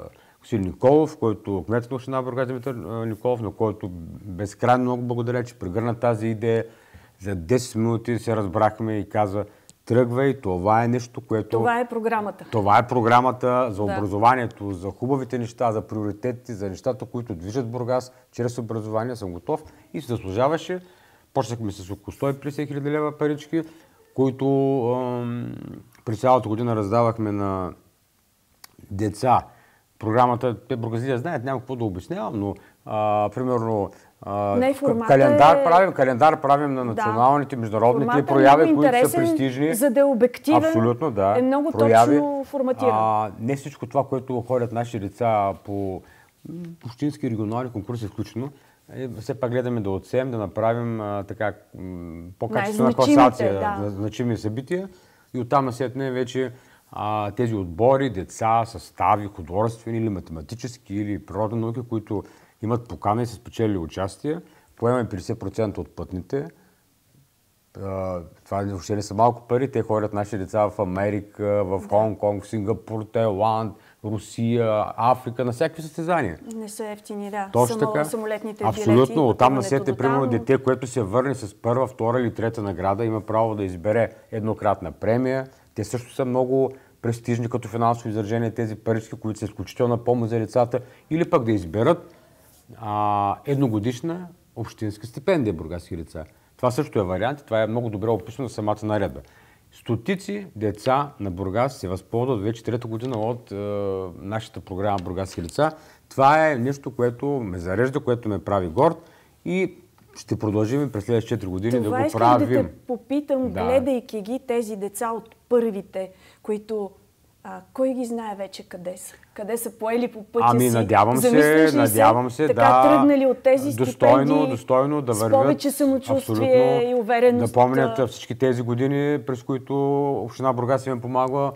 господин Николов, който е кмет на община Бургас Димитър е, Николов, на който безкрайно много благодаря, че прегърна тази идея. За 10 минути се разбрахме и каза, тръгвай, това е нещо, което... Това е програмата. Това е програмата за да. образованието, за хубавите неща, за приоритетите, за нещата, които движат Бургас чрез образование. Съм готов и се заслужаваше. Почнахме с около 150 хиляди лева парички, които ам, през цялата година раздавахме на деца. Програмата, те бургазлия знаят, няма какво да обяснявам, но а, примерно а, не, календар, е... правим, календар правим на националните, да. международните Формата е прояви, е които са престижни. За да е обективен, Абсолютно, да. е много прояви. точно форматиран. не всичко това, което ходят наши деца по общински регионални конкурси включено, е, все пак гледаме да отсеем, да направим а, така по-качествена класация да. на значими събития и оттам след вече а, тези отбори, деца, състави, художествени или математически или природни науки, които имат покана и са спечелили участие, поемаме 50% от пътните. А, това въобще не са малко пари. Те ходят наши деца в Америка, в Хонг-Конг, Сингапур, Тайланд, Русия, Африка, на всякакви състезания. Не са ефтини, да. Точно Само, така. Самолетните Абсолютно. Билети, Оттам насете, примерно, дете, което се върне с първа, втора или трета награда, има право да избере еднократна премия, те също са много престижни като финансово изражение тези парички, които са изключителна помощ за децата, или пък да изберат а, едногодишна общинска стипендия бургаски лица. Това също е вариант и това е много добре описано в самата наредба. Стотици деца на Бургас се възползват вече трета година от е, нашата програма Бургаски лица. Това е нещо, което ме зарежда, което ме прави горд и ще продължим през следващите 4 години Това да го правим. Това да те попитам, да. гледайки ги тези деца от първите, които а, кой ги знае вече къде са? Къде са поели по пътя ами, си? надявам се, надявам се, така, тръгнали от тези достойно, достойно да вървят. С повече самочувствие и увереност. Да помнят всички тези години, през които Община Бургас им е помагала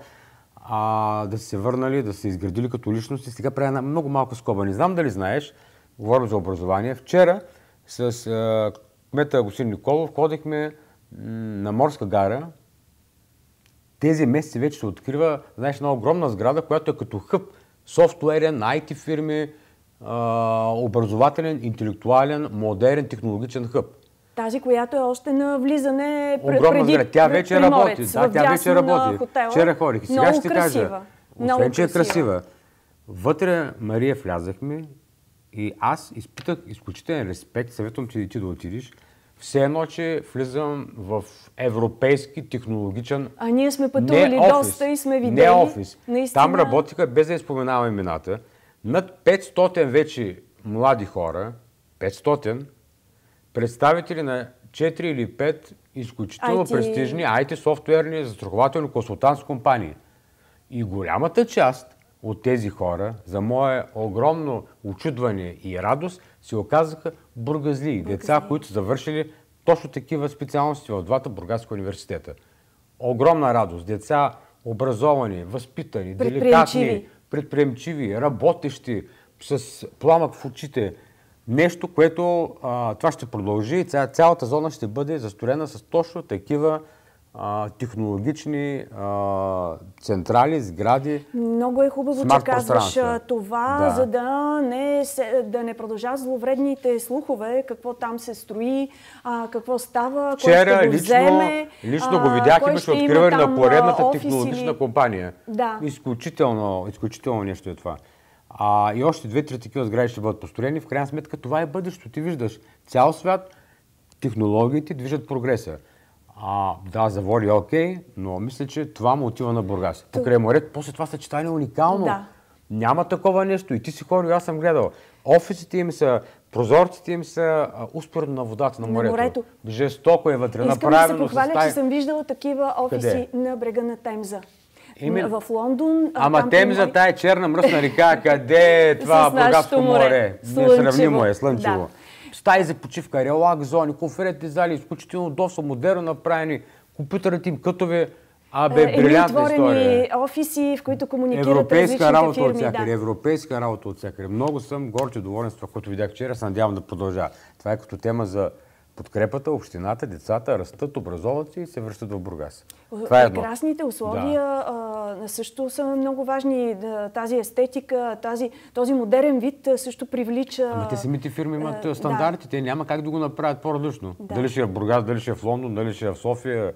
а, да се върнали, да се изградили като личност. И сега правя една много малка скоба. Не знам дали знаеш, говорим за образование. Вчера с а, кмета Гусин Николов ходихме на морска гара. Тези месеци вече се открива, знаеш, една огромна сграда, която е като хъп софтуерен, IT фирми, а, образователен, интелектуален, модерен, технологичен хъб. Тази, която е още на влизане Огромна преди сграда. Тя вече работи. Да, тя вече работи. Вчера хорих. Сега Много ще ти кажа. Освен, е Много че красива. е красива. Вътре Мария влязахме и аз изпитах изключителен респект, съветвам ти, ти да отидеш, все едно, че влизам в европейски технологичен А ние сме пътували доста и сме видели. Не офис. Наистина... Там работиха, без да изпоменавам имената, над 500 вече млади хора, 500, представители на 4 или 5 изключително IT... престижни IT софтуерни застрахователни консултантски компании. И голямата част от тези хора, за мое огромно очудване и радост, се оказаха бургазли, бургазли. деца, които завършили точно такива специалности в двата бургаски университета. Огромна радост. Деца образовани, възпитани, деликатни, предприемчиви, работещи, с пламък в очите. Нещо, което а, това ще продължи и цялата зона ще бъде застроена с точно такива технологични а, централи, сгради. Много е хубаво, че казваш това, да. за да не, се, да не продължат зловредните слухове, какво там се строи, а, какво става, Вчера, кой ще го вземе. Лично, лично го видях, имаше откриване на поредната технологична или... компания. Да. Изключително, изключително нещо е това. А, и още две-три такива сгради ще бъдат построени. В крайна сметка това е бъдещето. Ти виждаш цял свят, технологиите движат прогреса. А, да, за воли окей, но мисля, че това му отива на Бургас. Покрай морето, после това съчетание е уникално. Да. Няма такова нещо. И ти си хори, аз съм гледал. Офисите им са, прозорците им са успоредно на водата, на морето. На морето. Жестоко е вътре, Искам направено. да се похваля, стай... че съм виждала такива офиси Къде? на брега на Темза. В Лондон. Ама Темза, тая черна мръсна река, къде е това Бургаско море? море. Слънчево. е, слънчево. Да стаи за почивка, релакс зони, конферентни зали, изключително доста модерно направени, компютърите им кътове, Абе, е, брилянтна история. офиси, в които комуникират европейска работа фирми, от всякъде, да. Европейска работа от всякъде. Много съм горче доволен с това, което видях вчера. Се надявам да продължа. Това е като тема за подкрепата, общината, децата растат, образоват се и се връщат в Бургас. Е, Това е едно. условия да. също са много важни. Тази естетика, тази, този модерен вид също привлича... Ама те самите фирми имат стандарти, да. те няма как да го направят по-различно. Да. Дали ще е в Бургас, дали ще е в Лондон, дали ще е в София,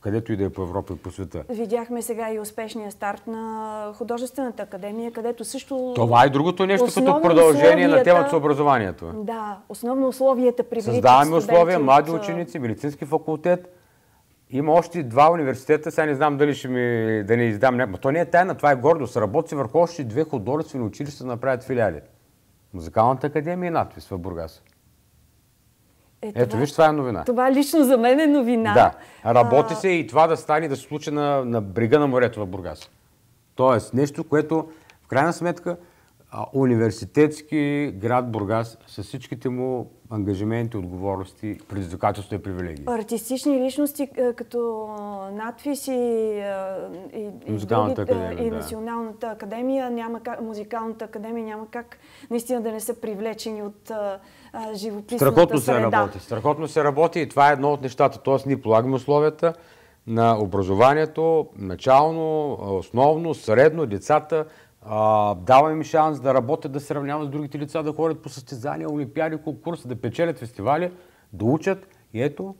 където и да е по Европа и по света. Видяхме сега и успешния старт на художествената академия, където също... Това е другото нещо като продължение на темата с образованието. Да, основно условията при Създаваме условия, млади ученици, медицински факултет. Има още два университета, сега не знам дали ще ми да не издам Но То не е тайна, това е гордост. Работи върху още две художествени училища да направят филиали. Музикалната академия и надпис в Бургаса. Е, Ето това, виж, това е новина. Това лично за мен е новина. Да. Работи а... се и това да стане, да се случи на, на брега на морето в Бургас. Тоест, нещо, което в крайна сметка университетски град Бургас с всичките му ангажименти, отговорности, предизвикателства и привилегии. Артистични личности като надпис и, и, и, музикалната други, академия, и да. Националната академия, няма как, музикалната академия няма как наистина да не са привлечени от живописната страхотно среда. Се работи, страхотно се работи и това е едно от нещата. Тоест ние полагаме условията на образованието, начално, основно, средно, децата, даваме им шанс да работят, да се равняват с другите лица, да ходят по състезания, олимпиади, конкурси, да печелят фестивали, да учат и ето,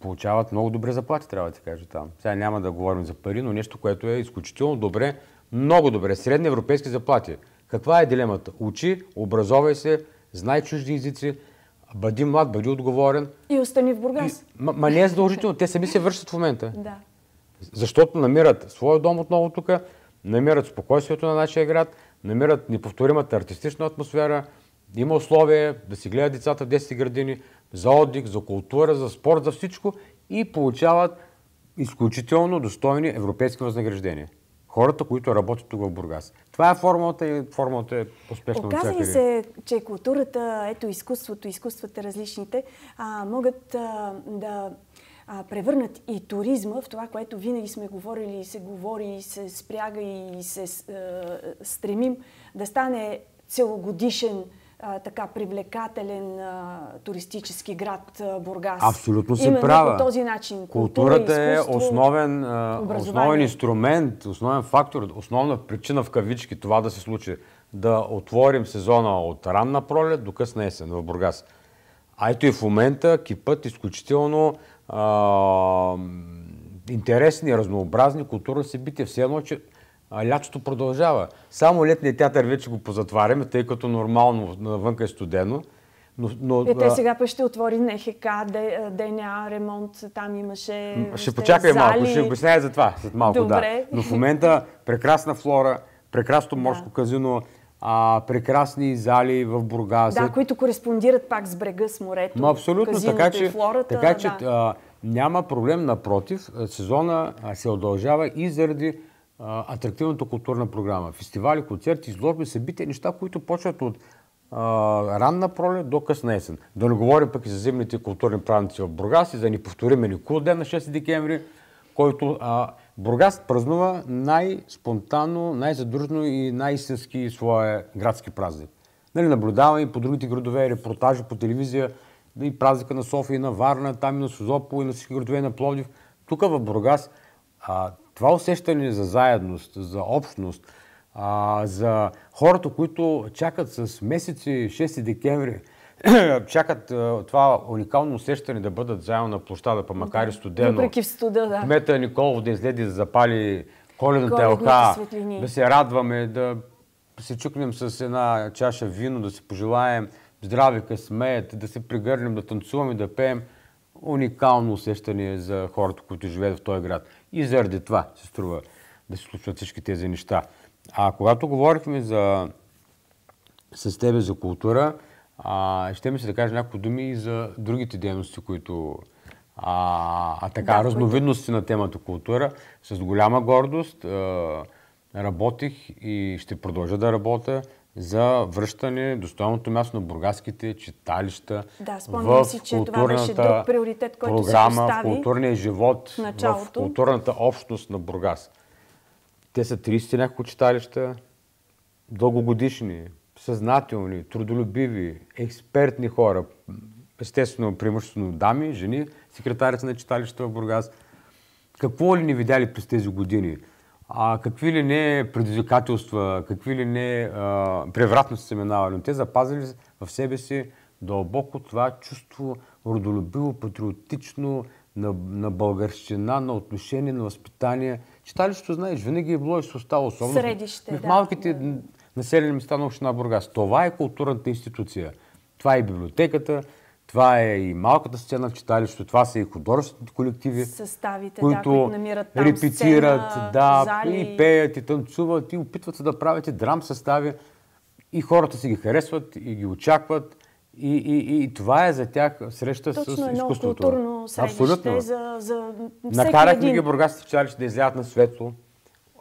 получават много добре заплати, трябва да ти кажа там. Сега няма да говорим за пари, но нещо, което е изключително добре, много добре, средни европейски заплати. Каква е дилемата? Учи, образовай се, знай чужди езици, бъди млад, бъди отговорен. И остани в Бургас. ма, не е задължително, те сами се вършат в момента. Да. Защото намират своя дом отново тук, намират спокойствието на нашия град, намират неповторимата артистична атмосфера, има условия да си гледат децата в детски градини, за отдих, за култура, за спорт, за всичко и получават изключително достойни европейски възнаграждения хората, които работят тук в Бургас. Това е формулата и формулата е успешна. Оказа ли се, че културата, ето изкуството, изкуствата различните, а, могат а, да а, превърнат и туризма в това, което винаги сме говорили и се говори и се спряга и се а, стремим да стане целогодишен а, така привлекателен а, туристически град а, Бургас. Абсолютно се права. по този начин. Културата е основен, а, основен инструмент, основен фактор, основна причина в кавички това да се случи. Да отворим сезона от ранна пролет до късна есен в Бургас. А ето и в момента кипът изключително а, интересни, разнообразни културни събития. Все едно, че а, лятото продължава. Само летният театър вече го позатваряме, тъй като нормално навънка е студено. Но, но, е, те сега пък ще отвори НХК, ДНА, ремонт, там имаше... Ще почакай зали. малко, ще обясняя за това след малко, Добре. да. Но в момента прекрасна флора, прекрасно морско да. казино, а, прекрасни зали в Бургас. Да, които кореспондират пак с брега, с морето, Но абсолютно, така че, флората. Така че да. а, няма проблем, напротив, сезона се удължава и заради атрактивната културна програма. Фестивали, концерти, изложби, събития, неща, които почват от ранна пролет до късна есен. Да не говорим пък и за зимните културни празници в Бургас и за да ни повторим Никул ден на 6 декември, който uh, Бургас празнува най-спонтанно, най-задружно и най-истински своя градски празник. Нали, наблюдаваме и по другите градове, репортажи по телевизия, и празника на София, и на Варна, там и на Созопол, и на всички градове на Пловдив. Тук в Бургас това усещане за заедност, за общност, а, за хората, които чакат с месеци 6 декември, чакат а, това уникално усещане да бъдат заедно на площадата, макар и студено. Въпреки в студа, да. Мета Николов да излезе да запали коледната елка, да се радваме, да се чукнем с една чаша вино, да си пожелаем здраве, късмет, да се пригърнем, да танцуваме, да пеем. Уникално усещане за хората, които живеят в този град. И заради това се струва да се случват всички тези неща. А когато говорихме за, с тебе за култура, а, ще ми се да кажа някои думи и за другите дейности, които а, а така, да, разновидности да. на темата култура. С голяма гордост а, работих и ще продължа да работя за връщане достойното място на бургаските читалища да, в си, че културната това беше приоритет, който програма, в културния живот, в, в културната общност на Бургас. Те са 30 няколко читалища, дългогодишни, съзнателни, трудолюбиви, експертни хора, естествено, преимуществено дами, жени, секретарите на читалища в Бургас. Какво ли не видяли през тези години? а, какви ли не предизвикателства, какви ли не а, превратности са минавали, но те запазили в себе си дълбоко това чувство родолюбиво, патриотично, на, на българщина, на отношение, на възпитание. Читалището, знаеш, винаги е било и с остава особено. Средище, в малките да. населени места на община Бургас. Това е културната институция. Това е библиотеката, това е и малката сцена в читалището, това са и художествените колективи, Съставите, които, да, които намират там репетират, сцена, да, зали. и пеят, и танцуват, и опитват се да правят и драм състави. И хората си ги харесват, и ги очакват. И, и, и това е за тях среща Точно с изкуството. Точно едно културно Абсолютно. за, за Накарахме един. ги бургасите читалище да излядат на светло,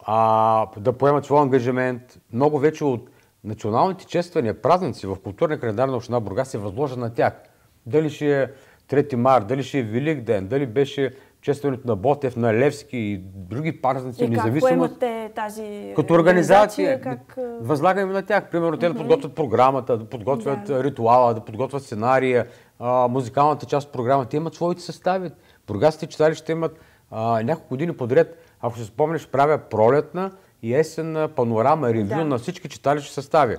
а, да поемат своя ангажимент. Много вече от националните чествания, празници в културния календар на община Бургас е възложен на тях – дали ще е 3 март, дали ще е Велик ден, дали беше честването на Ботев, на Левски и други празници, независимо. тази Като организация, как... възлагаме на тях. Примерно те да подготвят програмата, да подготвят да. ритуала, да подготвят сценария, музикалната част от програмата. Те имат своите състави. читали читалища имат а, няколко години подред, ако се спомнеш, правя пролетна и есенна панорама, ревю да. на всички читалища състави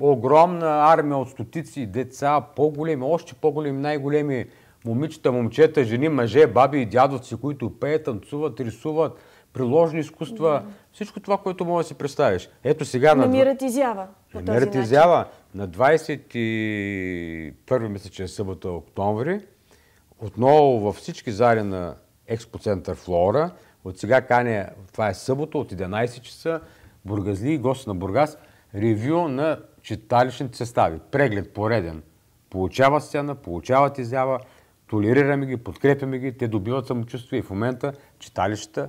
огромна армия от стотици деца, по-големи, още по-големи, най-големи момичета, момчета, жени, мъже, баби и дядовци, които пеят, танцуват, рисуват, приложни изкуства, всичко това, което може да си представиш. Ето сега... Намират на... изява. Намират изява. На 21 е събота октомври, отново във всички зали на експоцентър Флора, от сега кане, това е събота, от 11 часа, Бургазли, гост на Бургас, ревю на читалищните състави. Преглед пореден. Получава сцена, получават изява, толерираме ги, подкрепяме ги, те добиват самочувствие и в момента читалищата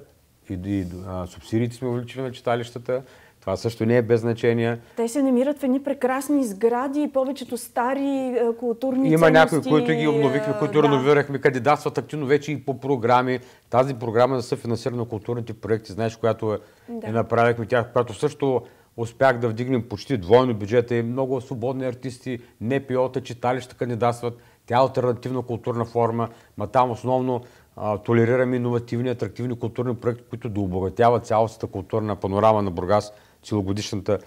и, и а, субсидиите сме увеличили на читалищата. Това също не е без значение. Те се намират в едни прекрасни сгради и повечето стари а, културни Има ценности. някои, които ги обновихме, които да. реновирахме, кандидатстват активно вече и по програми. Тази програма за съфинансиране на културните проекти, знаеш, която е, да. е направихме тях, която също успях да вдигнем почти двойно бюджета и много свободни артисти, НПО-та, читалища кандидатстват. Тя е альтернативна културна форма, ма там основно а, толерираме иновативни, атрактивни културни проекти, които да обогатяват цялостната културна панорама на Бургас, целогодишната.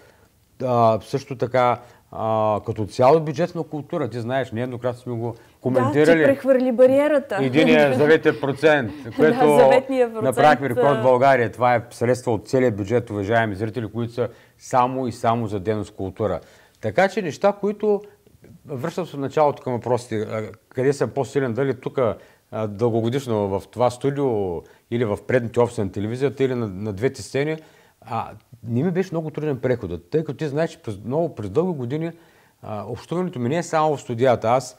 А, също така а, като цяло бюджетна култура. Ти знаеш, нееднократно сме го коментирали. Да, ти прехвърли бариерата. Единият е заветен процент, което да, направихме рекорд в България. Това е средство от целия бюджет, уважаеми зрители, които са само и само за дейност култура. Така че неща, които... Връщам се в началото към въпросите. Къде съм по-силен? Дали тук дългогодишно в това студио или в предните офиси на телевизията или на, на двете сцени? А, не ми беше много труден преходът, тъй като ти знаеш, че през, много, през дълги години а, общуването ми не е само в студията. Аз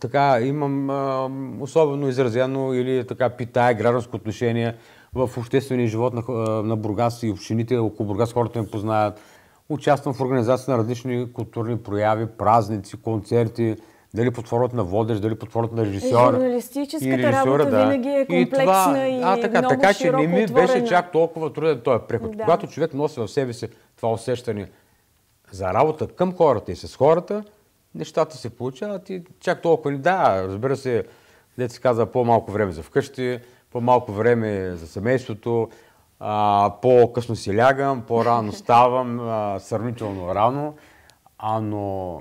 така имам а, особено изразено или така питая гражданско отношение в обществения живот на, на Бургас и общините около Бургас хората ме познаят. Участвам в организация на различни културни прояви, празници, концерти, дали под формата на водещ, дали под формата на е, режисьор. Журналистическата и режисьора, работа да. винаги е комплексна и, това, и а, така, много така, че не ми отворена. беше чак толкова труден този преход. Да. Когато човек носи в себе си това усещане за работа към хората и с хората, нещата се получават и чак толкова не да, разбира се, дете се казва по-малко време за вкъщи, по-малко време за семейството, а, по-късно си лягам, по-рано ставам, а, сравнително рано, а, но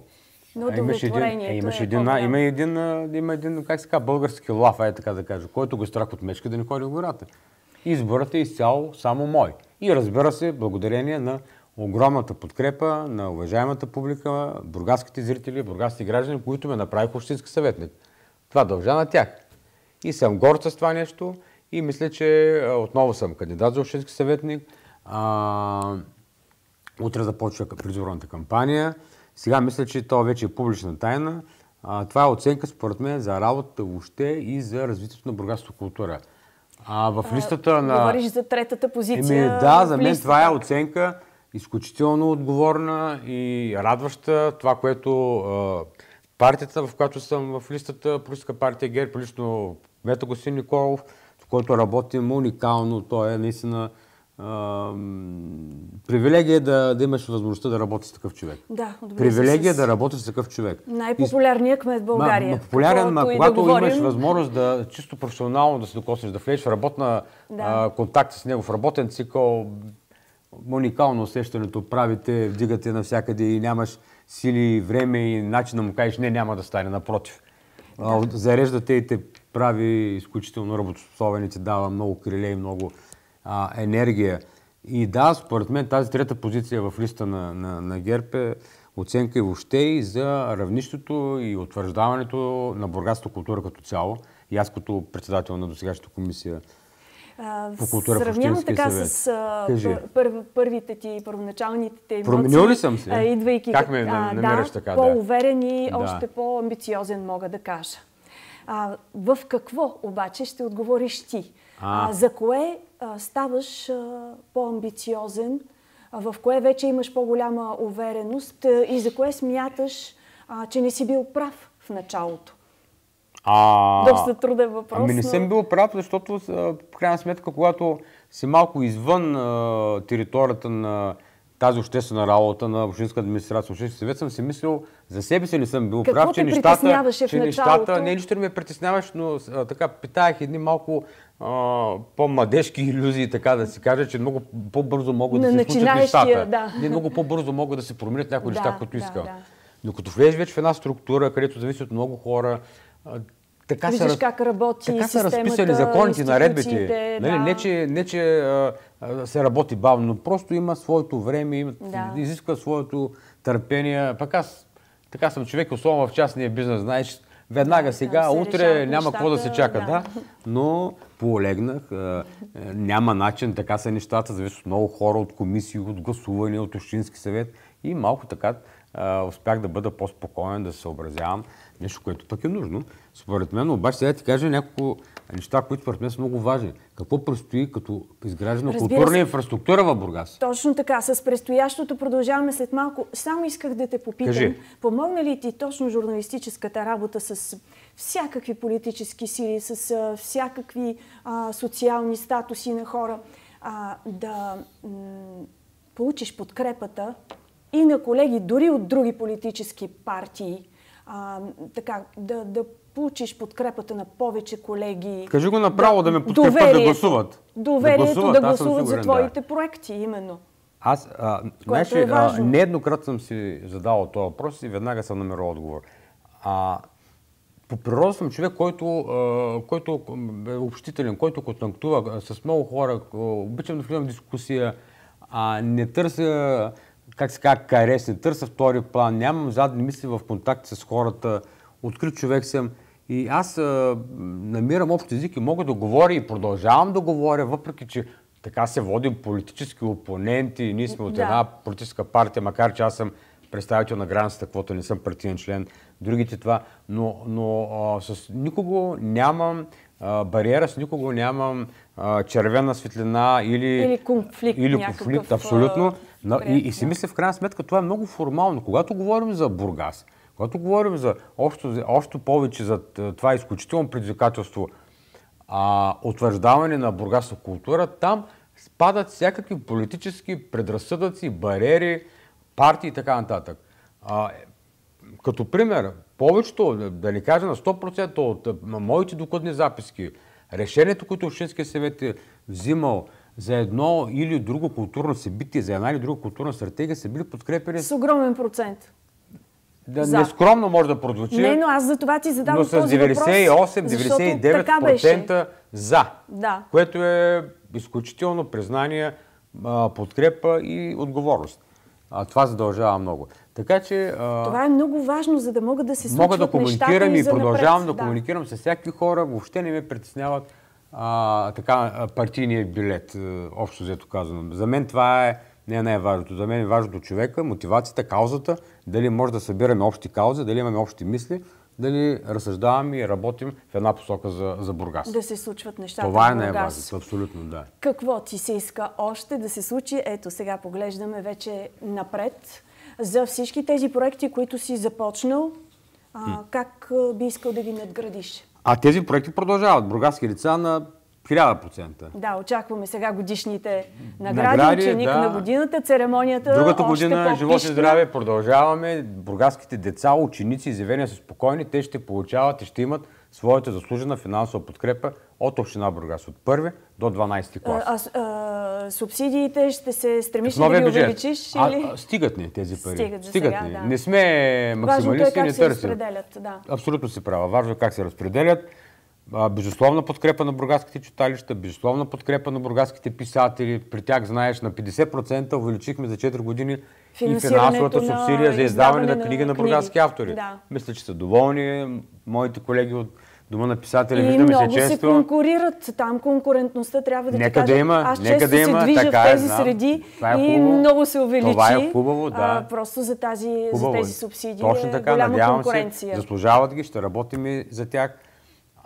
но удовлетворението е, имаш един, е Има един, има един, как се казва, български лаф, е така да кажа, който го страх от мечка да не ходи в гората. Изборът е изцяло само мой. И разбира се, благодарение на огромната подкрепа на уважаемата публика, бургаските зрители, бургаските граждани, които ме направиха общински съветник. Това дължа на тях. И съм горд с това нещо и мисля, че отново съм кандидат за общински съветник. А, утре започва предизборната кампания. Сега мисля, че това вече е публична тайна. А, това е оценка, според мен, за работата въобще и за развитието на бургаско култура. А в листата а, на... Говориш за третата позиция. Еми, да, за мен това е оценка изключително отговорна и радваща. Това, което а, партията, в която съм в листата, Политическа партия ГЕРБ, лично Мета Госин Николов, в който работим уникално. Той е наистина привилегия е да, да имаш възможността да работиш с такъв човек. Да, привилегия е с... да работиш с такъв човек. Най-популярният кмет в България. Ма, популярен, ма, когато да говорим... имаш възможност да чисто професионално да се докоснеш, да влезеш в работна да. а, контакт с него, в работен цикъл, уникално усещането правите, вдигате навсякъде и нямаш сили, време и начин да му кажеш не, няма да стане, напротив. Да. Зареждате и те прави изключително работоспособен и ти дава много криле и много а, енергия. И да, според мен тази трета позиция в листа на, на, на ГЕРБ е оценка и въобще и за равнището и утвърждаването на бургасната култура като цяло. И аз като председател на досегашната комисия по култура Сравнявам така съвет. с Кажи. пър, първите ти, първоначалните те емоции. Променил ли съм се? Идвайки как ме а, намираш да, така? По-уверен и да. още по-амбициозен мога да кажа. А, в какво обаче ще отговориш ти? А. А, за кое ставаш по-амбициозен, в кое вече имаш по-голяма увереност и за кое смяташ, че не си бил прав в началото. А... Доста труден въпрос. Ами не съм бил прав, защото в крайна сметка, когато си малко извън територията на тази обществена работа на общинска администрация, общински съвет, съм си мислил, за себе си не съм бил Какво прав, че нещата, началото? нещата, не не ме притесняваш, но а, така питаях едни малко по-младежки иллюзии, така да си кажа, че много по-бързо могат да се случат нещата. Да. Не, много по-бързо могат да се променят някои да, неща, които искам. Да, Но като влезеш вече в една структура, където зависи от много хора, така Виждаш са, как работи така са разписали законите, наредбите. Нали, да. Нали, не, че, не, че а, а, се работи бавно, но просто има своето време, има, да. изисква своето търпение. Пък аз така съм човек, особено в частния бизнес, знаеш, Веднага сега, да, утре няма какво да се чака, да. да. Но полегнах. Няма начин, така са нещата, зависи от много хора, от комисии, от гласуване, от общински съвет. И малко така успях да бъда по-спокоен, да се съобразявам. Нещо, което пък е нужно. Според мен, обаче, сега ти кажа няколко неща, които според мен са много важни. Какво предстои като изграждане на културна инфраструктура в Бургас? Точно така. С предстоящото продължаваме след малко. Само исках да те попитам. Кажи. Помогна ли ти точно журналистическата работа с всякакви политически сили, с всякакви а, социални статуси на хора, а, да получиш подкрепата и на колеги, дори от други политически партии, а, така, да, да получиш подкрепата на повече колеги. Кажи го направо да, да ме подкрепят доверието, да гласуват. Доверието да гласуват, да гласуват сигурен, за твоите да. проекти, именно. Аз, а, знаеш, е значи, а, нееднократно съм си задавал този въпрос и веднага съм намерил отговор. А, по природа съм човек, който, а, който е общителен, който контактува с много хора, обичам да влизам в дискусия, а, не търся, как се казва, карес, не търся втори план, нямам задни мисли в контакт с хората, открит човек съм. И аз а, намирам общ език и мога да говоря и продължавам да говоря, въпреки че така се водим политически опоненти. Ние сме от една политическа партия, макар че аз съм представител на границата, каквото не съм партиен член, другите това, но, но а, с никого нямам а, бариера, с никого нямам а, червена светлина или, или конфликт. Или конфликт, абсолютно. Приятно. И, и си мисля, в крайна сметка, това е много формално. Когато говорим за Бургас, когато говорим за още, още повече за това изключително предизвикателство а, утвърждаване на бургасна култура, там спадат всякакви политически предразсъдъци, бариери, партии и така нататък. А, като пример, повечето, да не кажа на 100% от моите докладни записки, решението, което Общинския съвет е взимал за едно или друго културно събитие, за една или друга културна стратегия, са били подкрепени с огромен процент. Да, за... Нескромно може да прозвучи. Не, но аз за това ти задавам този въпрос. Но с 98-99% за. Да. Което е изключително признание, подкрепа и отговорност. А, това задължава много. Така че... това е много важно, за да мога да се случват Мога да комуникирам и, и продължавам да, да комуникирам с всякакви хора. Въобще не ме притесняват а, така партийният билет, общо взето казвам. За мен това е не е най-важното. За мен е важното човека, мотивацията, каузата, дали може да събираме общи каузи, дали имаме общи мисли, дали разсъждаваме и работим в една посока за, за Бургас. Да се случват нещата Това е най-важното, абсолютно да. Какво ти се иска още да се случи? Ето сега поглеждаме вече напред за всички тези проекти, които си започнал. А, как би искал да ги надградиш? А тези проекти продължават. Бургаски лица на 1000%. Да, очакваме сега годишните награди, награди ученик да. на годината, церемонията Другата година е живот и здраве продължаваме. Бургаските деца, ученици, изявени са спокойни, те ще получават и ще имат своята заслужена финансова подкрепа от Община Бургас от 1 до 12 клас. А, а, а субсидиите ще се стремиш да ги бюджет. увеличиш? А, или? А, стигат ни тези пари. Стигат, за стигат сега, ни. Да. Не сме е максималисти, е как не се търсим. разпределят, да. Абсолютно си права. Важно е как се разпределят. Безусловна подкрепа на бургаските читалища, безусловна подкрепа на бургаските писатели. При тях, знаеш, на 50% увеличихме за 4 години и финансовата субсидия за издаване на, книги на, на бургаски автори. Да. Мисля, че са доволни. Моите колеги от Дома на писателя и виждаме много се често. се конкурират. Там конкурентността трябва да нека ти кажа. Да има, Аз нека често да има, се движа така в е, тези среди е и много се увеличи. Това е хубаво, да. А, просто за, тази, хубаво. за е. тези субсидии Точно е така, е голяма надявам конкуренция. Се, заслужават ги, ще работим и за тях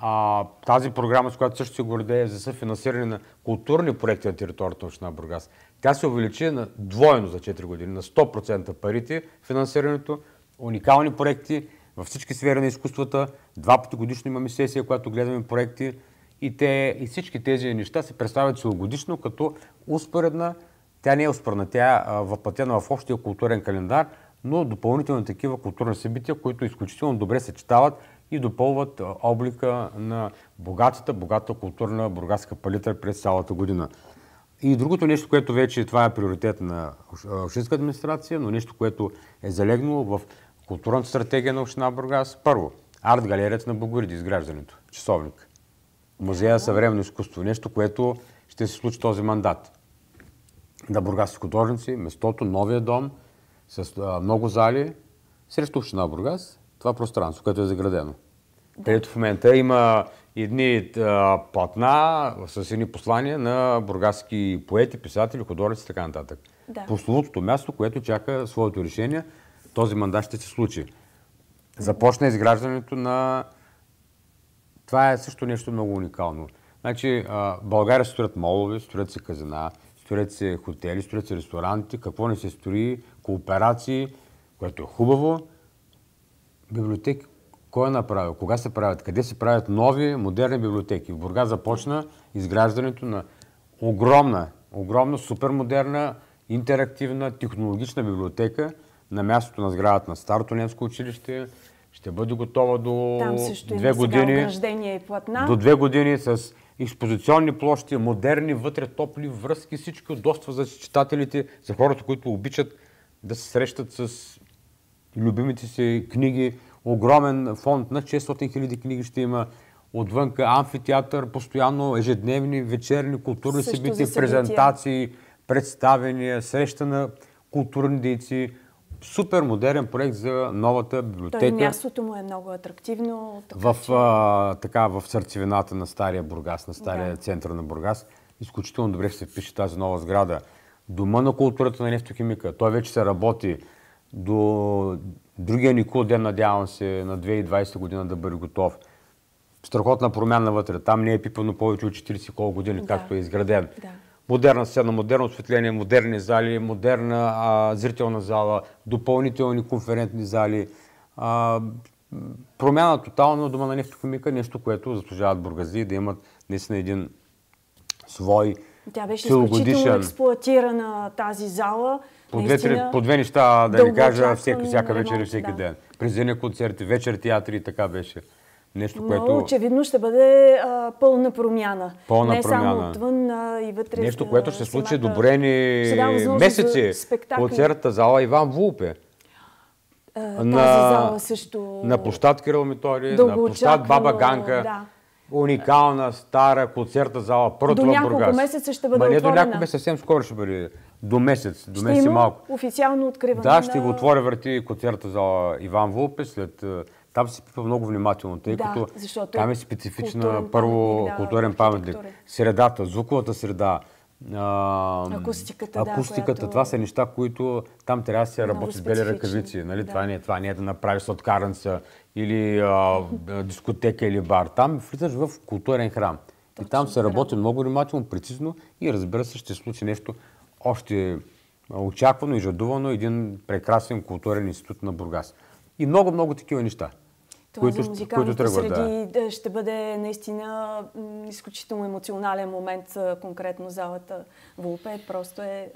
а, тази програма, с която също се гордее за съфинансиране на културни проекти на територията на община Бургас, тя се увеличи на двойно за 4 години, на 100% парите, финансирането, уникални проекти във всички сфери на изкуствата. Два пъти годишно имаме сесия, която гледаме проекти и, те, и всички тези неща се представят целогодишно като успоредна, тя не е успоредна, тя е въплатена в общия културен календар, но допълнително такива културни събития, които изключително добре се читават и допълват облика на богатата, богата културна бургаска палитра през цялата година. И другото нещо, което вече това е приоритет на общинска администрация, но нещо, което е залегнало в културната стратегия на община Бургас. Първо, арт галерията на Богориди, изграждането, часовник. Музея на съвременно изкуство, нещо, което ще се случи този мандат. На бургаски художници, местото, новия дом, с много зали, срещу община Бургас, това пространство, което е заградено. Да. Където в момента има едни платна с едни послания на бургаски поети, писатели, художници и така нататък. Да. Пословото място, което чака своето решение, този мандат ще се случи. Започна изграждането на... Това е също нещо много уникално. Значи, а, България строят молове, строят се казина, строят се хотели, строят се ресторанти, какво не се строи, кооперации, което е хубаво, библиотеки кой е направил, кога се правят, къде се правят нови, модерни библиотеки. В Бурга започна изграждането на огромна, огромна, супермодерна, интерактивна, технологична библиотека на мястото на сградата на Старото немско училище. Ще бъде готова до две години. До две години с експозиционни площи, модерни, вътре топли връзки, всички удобства е за читателите, за хората, които обичат да се срещат с любимите си книги, огромен фонд на 600 хиляди книги ще има отвънка, амфитеатър, постоянно ежедневни, вечерни, културни събития, събития, презентации, представения, среща на културни дейци, супер модерен проект за новата библиотека. Той мястото му е много атрактивно. Така, в, а, така, в сърцевината на стария Бургас, на стария да. център на Бургас. Изключително добре ще се впише тази нова сграда. Дома на културата на нефтохимика. Той вече се работи до другия Нико ден, надявам се, на 2020 година да бъде готов. Страхотна промяна вътре. Там не е пипано повече от 40 колко години, да. както е изграден. Да. Модерна сцена, модерно осветление, модерни зали, модерна а, зрителна зала, допълнителни конферентни зали. А, промяна тотално дома на нефтохимика, нещо, което заслужават бургази да имат наистина един свой Тя беше изключително експлуатирана тази зала по две, по две неща, да ви кажа, всеки, всяка вечер и всеки да. ден. През деня концерти, вечер театри и така беше. Нещо, което... очевидно ще бъде а, пълна промяна. Пълна Не промяна. само отвън, а и вътре. Нещо, което ще самата... случи добре ни месеци. концерта зала Иван Вулпе. А, на, тази зала също... На площад Кирил Митори, на площад Баба Ганка. Да. Уникална, стара концерта зала. Първо до няколко бургас. месеца ще бъде Ма, не, отворена. до няколко месеца, съвсем скоро ще бъде до месец, до ще месец и малко. официално откриване Да, ще на... го отворя врати концерта за Иван Вълпе след... Е, там се пипа много внимателно, тъй да, като там е, е специфична културен, първо да, културен паметник. Средата, звуковата среда, а, акустиката, акустиката която... това са неща, които там трябва да се работи с бели ръкавици. Нали? Да. Това, не е, това не е да направиш каранца или а, дискотека или бар. Там влизаш в културен храм. Точно, и там се работи да. много внимателно, прецизно и разбира се ще случи нещо още очаквано и жадувано един прекрасен културен институт на Бургас. И много-много такива неща. Това е които, за музикалните които тръгват, среди да. ще бъде наистина изключително емоционален момент конкретно залата Вулпе. Просто е...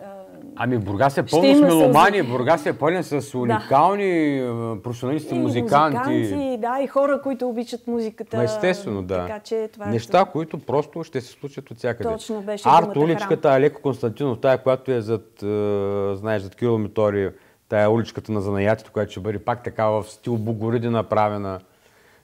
Ами Бургас е пълно с меломани, с... Бургас е пълен с уникални да. професионалисти, музиканти. музиканти. Да, и хора, които обичат музиката. Но естествено, да. Така, че това е Неща, е... които просто ще се случат от всякъде. Точно беше Арт уличката Алеко Константинов, тая, която е зад, знаеш, зад Кирил тая уличката на занаятите, която ще бъде пак така в стил бугориди направена,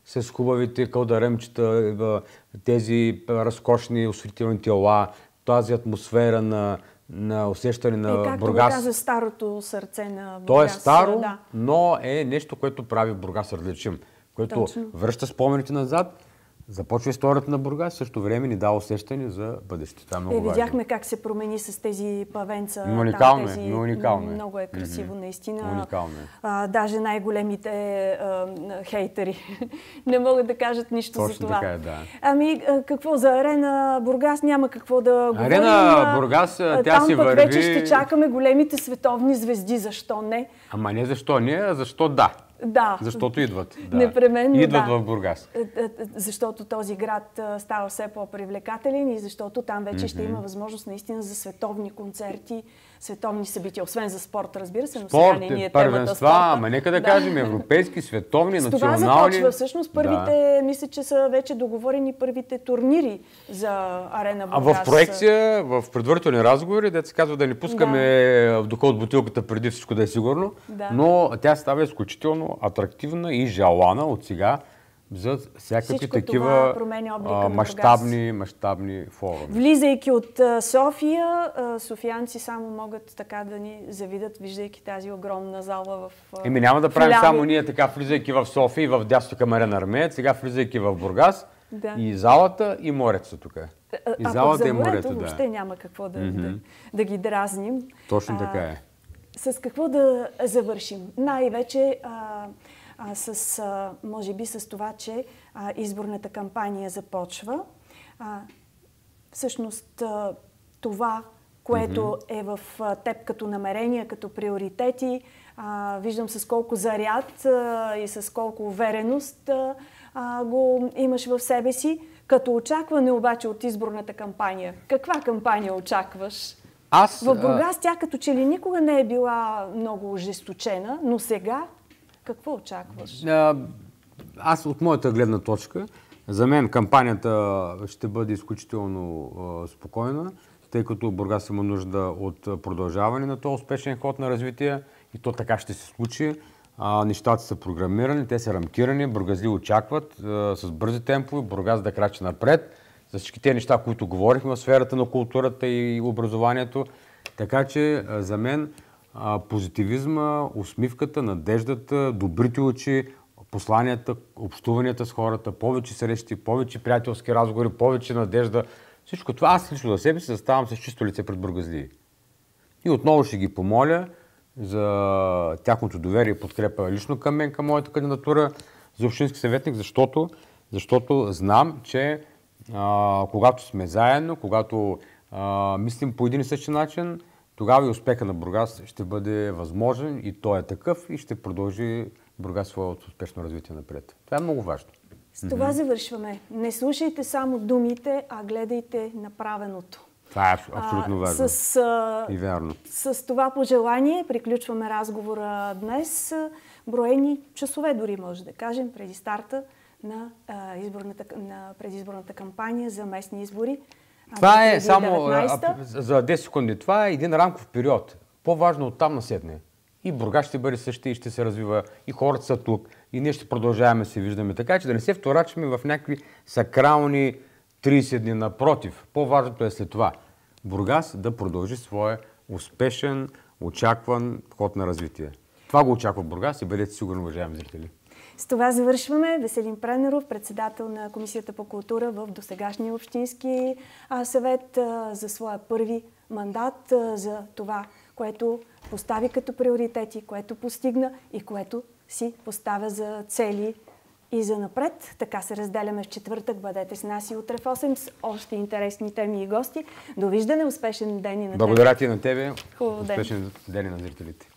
с хубавите кълдаремчета, е, тези разкошни осветителни тела, тази атмосфера на, на усещане на Бургас. И както Бургас. каза, старото сърце на е Бургас. То е старо, да. но е нещо, което прави Бургас различим, което Точно. връща спомените назад Започва историята на Бургас, също време ни дава усещане за бъдещето. Това е много е, видяхме важно. как се промени с тези павенца. Е, но уникално е, но уникално Много е красиво, mm-hmm. наистина. Уникално е. А, даже най-големите а, хейтери не могат да кажат нищо Точно за това. Така е, да. Ами, какво за арена Бургас няма какво да говорим. Арена Бургас, тя Там си пък върви... вече ще чакаме големите световни звезди, защо не? Ама не защо не, а защо да. Да. Защото идват. Да. Непременно. Идват да. в Бургас. Е, е, е, защото този град става все по-привлекателен и защото там вече mm-hmm. ще има възможност наистина за световни концерти световни събития, освен за спорт, разбира се, но спорт, сега не ни е първенства, спорта. ама нека да, да кажем европейски, световни, С национални. това започва всъщност първите, да. мисля, че са вече договорени първите турнири за арена Бургас. А в проекция, в предварителни разговори, деца се казва да не пускаме да. духа от бутилката преди всичко да е сигурно, да. но тя става изключително атрактивна и желана от сега за всякакви Всичко такива мащабни, мащабни форуми. Влизайки от София, софиянци само могат така да ни завидят, виждайки тази огромна зала в Еми няма да правим само ние така, влизайки в София и в дясно към Арена сега влизайки в Бургас, да. и залата, и морето тук е. И а, залата, и морето, да. въобще няма какво да, mm-hmm. да, да ги дразним. Точно така е. С какво да завършим? Най-вече... А, а, с, а, може би с това, че а, изборната кампания започва. А, всъщност а, това, което mm-hmm. е в а, теб като намерения, като приоритети, а, виждам с колко заряд а, и с колко увереност а, а, го имаш в себе си. Като очакване обаче от изборната кампания, каква кампания очакваш? Аз, в Бургас а... тя като че ли никога не е била много ожесточена, но сега какво очакваш? А, аз от моята гледна точка, за мен кампанията ще бъде изключително а, спокойна, тъй като Бургас има нужда от продължаване на този успешен ход на развитие и то така ще се случи. А, нещата са програмирани, те са рамкирани, бургазли очакват а, с бързи темпове, Бургас да крачи напред. За всички тези неща, които говорихме в сферата на културата и образованието. Така че а, за мен позитивизма, усмивката, надеждата, добрите очи, посланията, общуванията с хората, повече срещи, повече приятелски разговори, повече надежда. Всичко това аз лично за себе си заставам с чисто лице пред бургазливи. И отново ще ги помоля за тяхното доверие и подкрепа лично към мен, към моята кандидатура за общински съветник, защото, защото знам, че а, когато сме заедно, когато а, мислим по един и същи начин, тогава и успеха на Бургас ще бъде възможен и той е такъв и ще продължи Бургас своето успешно развитие напред. Това е много важно. С това mm-hmm. завършваме. Не слушайте само думите, а гледайте направеното. Това е абсолютно а, важно. С, а, и вярно. С това пожелание приключваме разговора днес. Броени часове дори може да кажем преди старта на, а, изборната, на предизборната кампания за местни избори това е само за 10 секунди. Това е един рамков период. По-важно от там седне. И Бургас ще бъде същи и ще се развива, и хората са тук, и ние ще продължаваме да се виждаме. Така че да не се вторачваме в някакви сакрални 30 дни. Напротив, по-важното е след това. Бургас да продължи своя успешен, очакван ход на развитие. Това го очаква Бургас и бъдете сигурни, уважаеми зрители. С това завършваме. Веселин Пренеров, председател на Комисията по култура в досегашния общински съвет за своя първи мандат за това, което постави като приоритети, което постигна и което си поставя за цели и за напред. Така се разделяме в четвъртък. Бъдете с нас и утре в 8 с още интересни теми и гости. Довиждане, успешен ден и на Благодаря тебе. Благодаря ти на тебе. ден. Успешен ден и на зрителите.